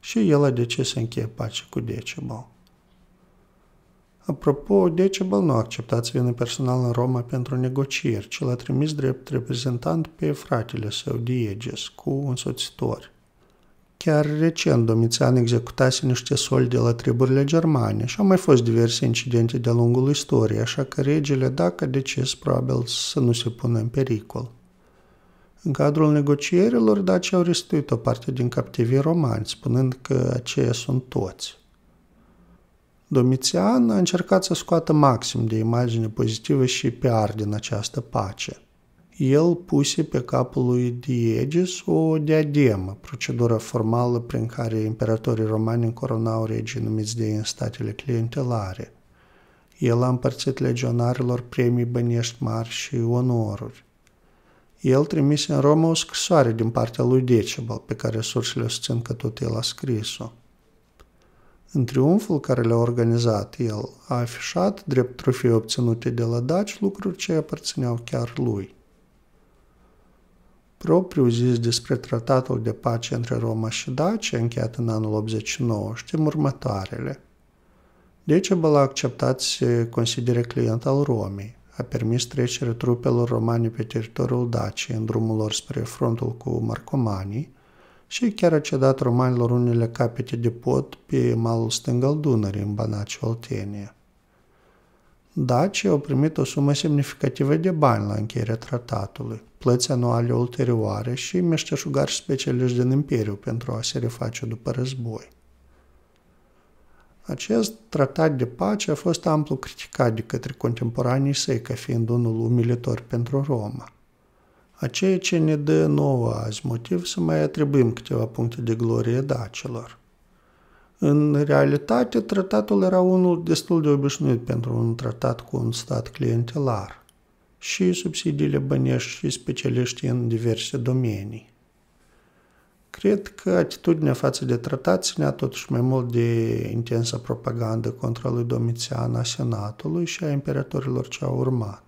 Și el a decis să încheie pace cu Decebal. Apropo, Decebel nu a acceptat să vină personal în Roma pentru negocieri, ci l-a trimis drept reprezentant pe fratele său, Dieges, cu un soțitor. Chiar recent, Domitian executase niște soli de la triburile germane și au mai fost diverse incidente de-a lungul istoriei, așa că regele, dacă decis, probabil să nu se pună în pericol. În cadrul negocierilor, dacii au restuit o parte din captivii romani, spunând că aceia sunt toți. Domitian a încercat să scoată maxim de imagine pozitivă și PR din această pace. El puse pe capul lui Diegis o diademă, procedură formală prin care imperatorii romani încoronau regii numiți de în statele clientelare. El a împărțit legionarilor premii bănești mari și onoruri. El trimise în Roma o scrisoare din partea lui Decebal, pe care sursele susțin că tot el a scris-o. În triumful care le-a organizat el a afișat drept trofee obținute de la daci lucruri ce aparțineau chiar lui. Propriu zis despre tratatul de pace între Roma și Daci, încheiat în anul 89, știm următoarele. Decebal a acceptat să considere client al Romei, a permis trecerea trupelor romane pe teritoriul Daci, în drumul lor spre frontul cu marcomanii, și chiar a cedat romanilor unele capete de pod pe malul stâng al Dunării, în Banat și Oltenia. Dacii au primit o sumă semnificativă de bani la încheierea tratatului, plăți anuale ulterioare și meșteșugari specialiști din Imperiu pentru a se reface după război. Acest tratat de pace a fost amplu criticat de către contemporanii săi ca fiind unul umilitor pentru Roma a ceea ce ne dă nouă azi motiv să mai atribuim câteva puncte de glorie dacilor. În realitate, tratatul era unul destul de obișnuit pentru un tratat cu un stat clientelar și subsidiile bănești și specialiști în diverse domenii. Cred că atitudinea față de tratat ținea totuși mai mult de intensa propagandă contra lui Domitian a Senatului și a imperatorilor ce au urmat.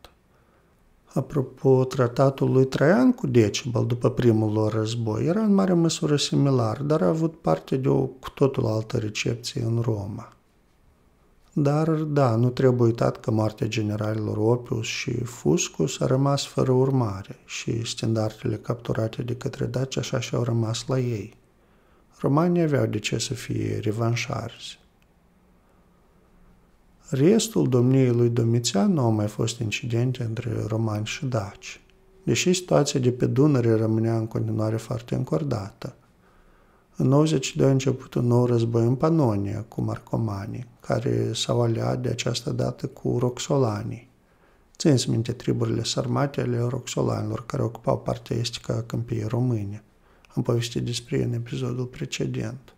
Apropo, tratatul lui Traian cu Decibel după primul lor război era în mare măsură similar, dar a avut parte de o cu totul altă recepție în Roma. Dar, da, nu trebuie uitat că moartea generalilor Opius și Fuscus a rămas fără urmare și standardele capturate de către daci așa și-au rămas la ei. Romanii aveau de ce să fie revanșarzi restul domniei lui Domitian nu au mai fost incidente între romani și daci, deși situația de pe Dunăre rămânea în continuare foarte încordată. În 92 a început un nou război în Panonia cu marcomanii, care s-au aliat de această dată cu roxolanii. Țineți minte triburile sarmate ale roxolanilor care ocupau partea estică a câmpiei române. Am povestit despre ei în episodul precedent.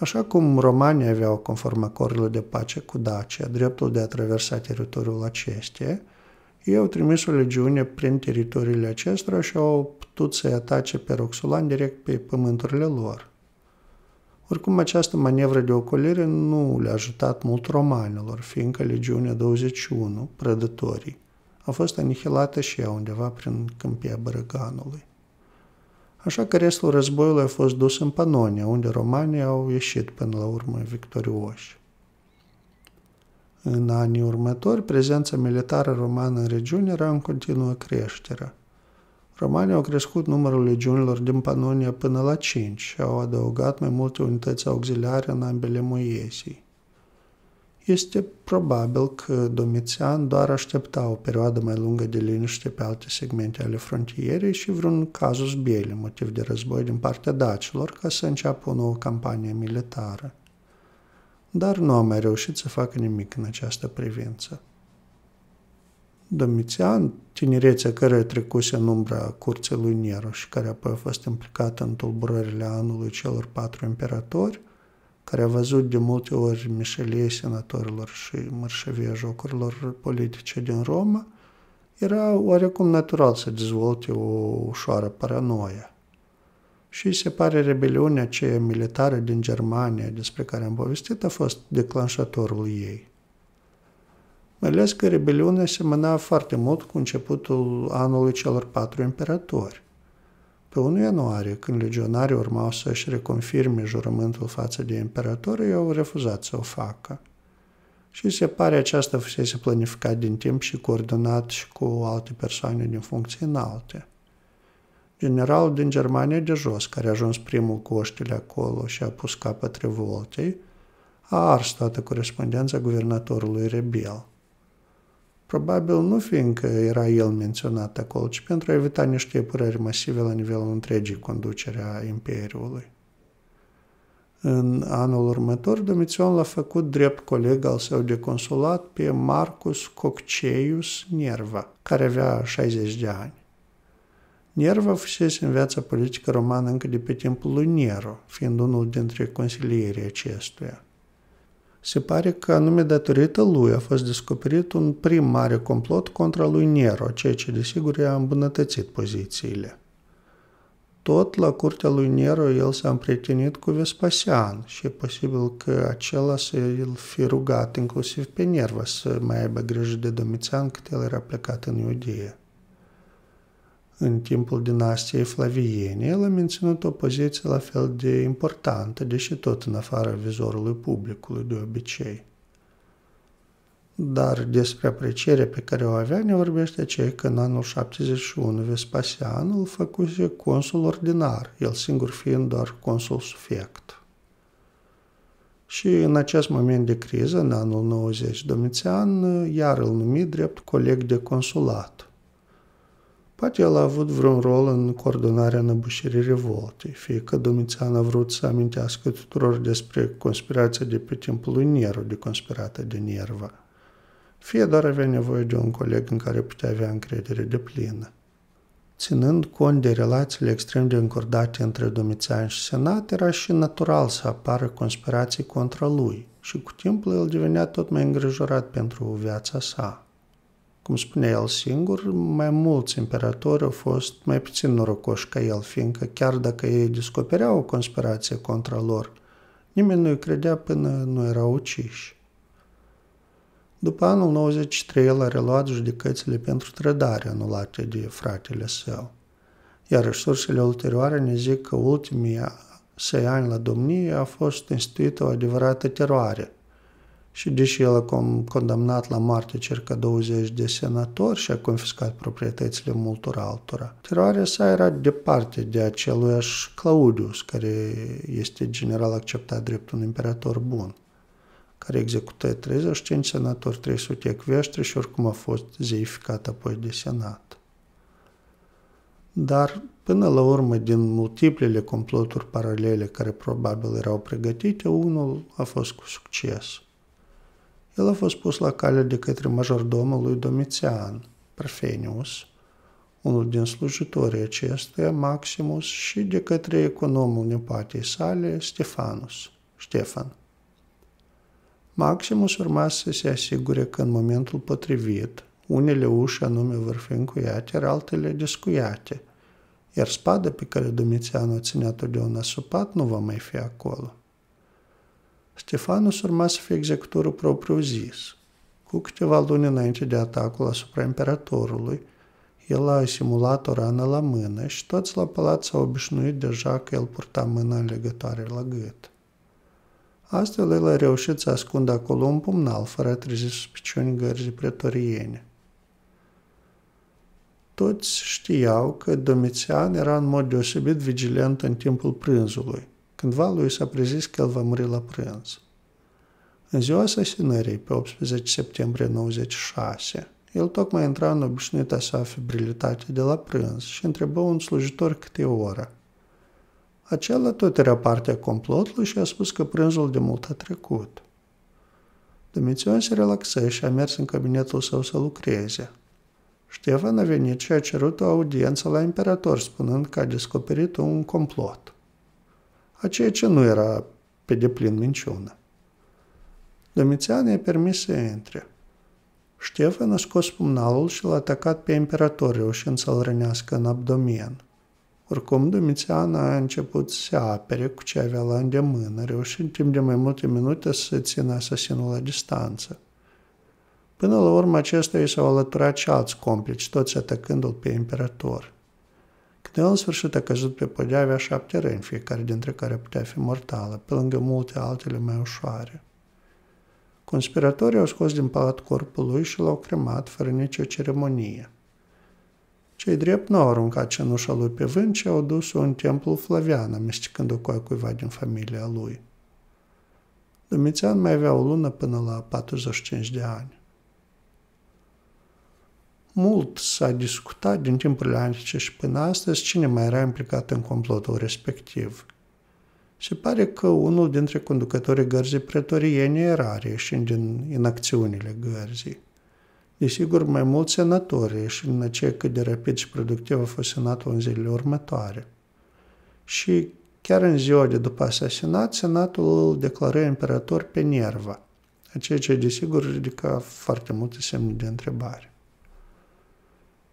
Așa cum romanii aveau, conform acordului de pace cu Dacia, dreptul de a traversa teritoriul acesteia, ei au trimis o legiune prin teritoriile acestora și au putut să-i atace pe Roxulan direct pe pământurile lor. Oricum, această manevră de ocolire nu le-a ajutat mult romanilor, fiindcă legiunea 21, prădătorii, a fost anihilată și ea undeva prin câmpia Bărăganului. Așa că restul războiului a fost dus în Panonia, unde romanii au ieșit până la urmă victorioși. În anii următori, prezența militară romană în regiune era în continuă creștere. Romanii au crescut numărul legiunilor din Panonia până la 5 și au adăugat mai multe unități auxiliare în ambele moiesii este probabil că Domitian doar aștepta o perioadă mai lungă de liniște pe alte segmente ale frontierei și vreun cazus bieli, motiv de război din partea dacilor, ca să înceapă o nouă campanie militară. Dar nu a mai reușit să facă nimic în această privință. Domitian, tinerețea care a trecuse în umbra curții lui Nero și care apoi a fost implicată în tulburările anului celor patru imperatori, care a văzut de multe ori mișelie senatorilor și mărșăvie jocurilor politice din Roma, era oarecum natural să dezvolte o ușoară paranoia. Și se pare rebeliunea aceea militară din Germania, despre care am povestit, a fost declanșatorul ei. Mai ales că rebeliunea semăna foarte mult cu începutul anului celor patru imperatori. Pe 1 ianuarie, când legionarii urmau să-și reconfirme jurământul față de imperator, ei au refuzat să o facă. Și se pare aceasta fusese planificat din timp și coordonat și cu alte persoane din funcții înalte. Generalul din Germania de jos, care a ajuns primul cu oștile acolo și a pus capăt revoltei, a ars toată corespondența guvernatorului rebel. Probabil nu fiindcă era el menționat acolo, ci pentru a evita niște epurări masive la nivelul întregii conducerea Imperiului. În anul următor, Domitian l-a făcut drept coleg al său de consulat pe Marcus Cocceius Nerva, care avea 60 de ani. Nerva fusese în viața politică romană încă de pe timpul lui Nero, fiind unul dintre consilierii acestuia. Se pare că anume datorită lui a fost descoperit un prim mare complot contra lui Nero, ceea ce desigur i-a îmbunătățit pozițiile. Tot la curtea lui Nero el s-a împrietenit cu Vespasian și e posibil că acela să îl fi rugat inclusiv pe Nerva să mai aibă grijă de Domitian cât el era plecat în Iudie în timpul dinastiei flaviene, el a menținut o poziție la fel de importantă, deși tot în afara vizorului publicului de obicei. Dar despre aprecierea pe care o avea ne vorbește cei că în anul 71 Vespasian îl făcuse consul ordinar, el singur fiind doar consul sufect. Și în acest moment de criză, în anul 90, Domitian iar îl numi drept coleg de consulat Poate el a avut vreun rol în coordonarea năbușirii revoltei, fie că Domitian a vrut să amintească tuturor despre conspirația de pe timpul lui Nero, de conspirată de Nerva, fie doar avea nevoie de un coleg în care putea avea încredere de plină. Ținând cont de relațiile extrem de încordate între Domitian și Senat, era și natural să apară conspirații contra lui și cu timpul el devenea tot mai îngrijorat pentru viața sa cum spune el singur, mai mulți imperatori au fost mai puțin norocoși ca el, fiindcă chiar dacă ei descopereau o conspirație contra lor, nimeni nu-i credea până nu erau uciși. După anul 93, el a reluat judecățile pentru trădare anulate de fratele său. Iar resursele ulterioare ne zic că ultimii săi ani la domnie a fost instituită o adevărată teroare – și deși el a condamnat la moarte circa 20 de senatori și a confiscat proprietățile multor altora, teroarea sa era departe de aceluiași Claudius, care este general acceptat drept un imperator bun, care execută 35 senatori, 300 ecveștri și oricum a fost zeificat apoi de senat. Dar Până la urmă, din multiplele comploturi paralele care probabil erau pregătite, unul a fost cu succes – el a fost pus la cale de către majordomul lui Domitian, Perfenius, unul din slujitorii acestuia, Maximus, și de către economul nepatei sale, Stefanus, Ștefan. Maximus urma să se asigure că în momentul potrivit, unele uși anume vor fi încuiate, iar altele descuiate, iar spada pe care Domitian o ținea totdeauna supat nu va mai fi acolo. Stefanus urma să fie executorul propriu-zis. Cu câteva luni înainte de atacul asupra imperatorului, el a simulat o rană la mână și toți la palat s-au obișnuit deja că el purta mâna în legătoare la gât. Astfel el a reușit să ascundă acolo un pumnal fără a trezi suspiciuni gărzii pretoriene. Toți știau că Domitian era în mod deosebit vigilent în timpul prânzului – Cândva lui s-a prezis că el va muri la prânz. În ziua asasinării, pe 18 septembrie 96, el tocmai intra în obișnuita sa fibrilitate de la prânz și întrebă un slujitor câte e oră. Acela tot era partea complotului și a spus că prânzul de mult a trecut. Domitian se relaxă și a mers în cabinetul său să lucreze. Ștefan a venit și a cerut o audiență la imperator, spunând că a descoperit un complot – a ceea ce nu era pe deplin minciună. Domitian i-a permis să intre. Ștefan a scos pumnalul și l-a atacat pe imperator, reușind să-l rănească în abdomen. Oricum, Domitian a început să se apere cu ce avea la îndemână, reușind timp de mai multe minute să țină asasinul la distanță. Până la urmă, acesta i s-au alăturat și alți complici, toți atacându-l pe imperator – când el în sfârșit a căzut pe podea, avea șapte răni, fiecare dintre care putea fi mortală, pe lângă multe altele mai ușoare. Conspiratorii au scos din palat corpul lui și l-au cremat fără nicio ceremonie. Cei drept nu au aruncat cenușa lui pe vânt, ci au dus-o în templul Flavian, amestecând-o cu a cuiva din familia lui. Domitian mai avea o lună până la 45 de ani mult s-a discutat din timpul antice și până astăzi cine mai era implicat în complotul respectiv. Se pare că unul dintre conducătorii gărzii pretoriene era reieșind din inacțiunile gărzii. Desigur, mai mulți senatori și în aceea cât de rapid și productiv a fost senatul în zilele următoare. Și chiar în ziua de după asasinat, senatul îl declară imperator pe Nerva, ceea ce desigur ridica foarte multe semne de întrebare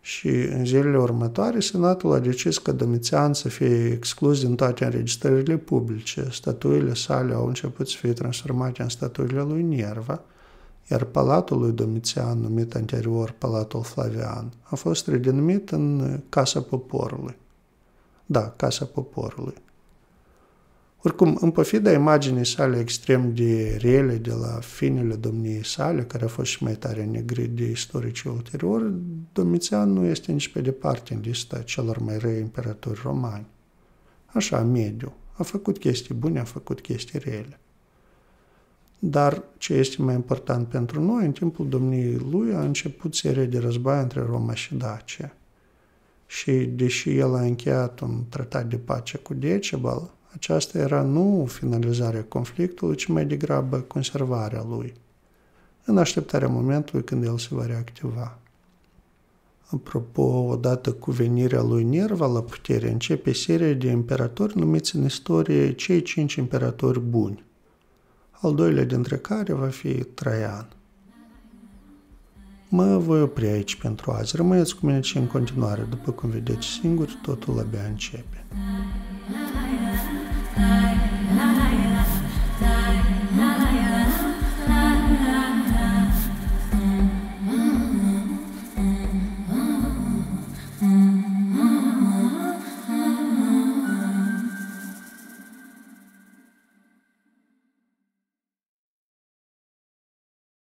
și în zilele următoare Senatul a decis că Domitian să fie exclus din toate înregistrările publice. Statuile sale au început să fie transformate în statuile lui Nerva, iar palatul lui Domitian, numit anterior Palatul Flavian, a fost redenumit în Casa Poporului. Da, Casa Poporului. Oricum, în pofida imaginii sale extrem de rele de la finele domniei sale, care a fost și mai tare negri de istoricii ulterior, Domitian nu este nici pe departe în lista celor mai răi imperatori romani. Așa, mediu. A făcut chestii bune, a făcut chestii rele. Dar ce este mai important pentru noi, în timpul domniei lui a început serie de război între Roma și Dacia. Și deși el a încheiat un tratat de pace cu Decebal, aceasta era nu finalizarea conflictului, ci mai degrabă conservarea lui, în așteptarea momentului când el se va reactiva. Apropo, odată cu venirea lui Nerva la putere, începe seria de imperatori numiți în istorie cei cinci imperatori buni, al doilea dintre care va fi Traian. Mă voi opri aici pentru azi. Rămâneți cu mine și în continuare. După cum vedeți singuri, totul abia începe. Bye. night.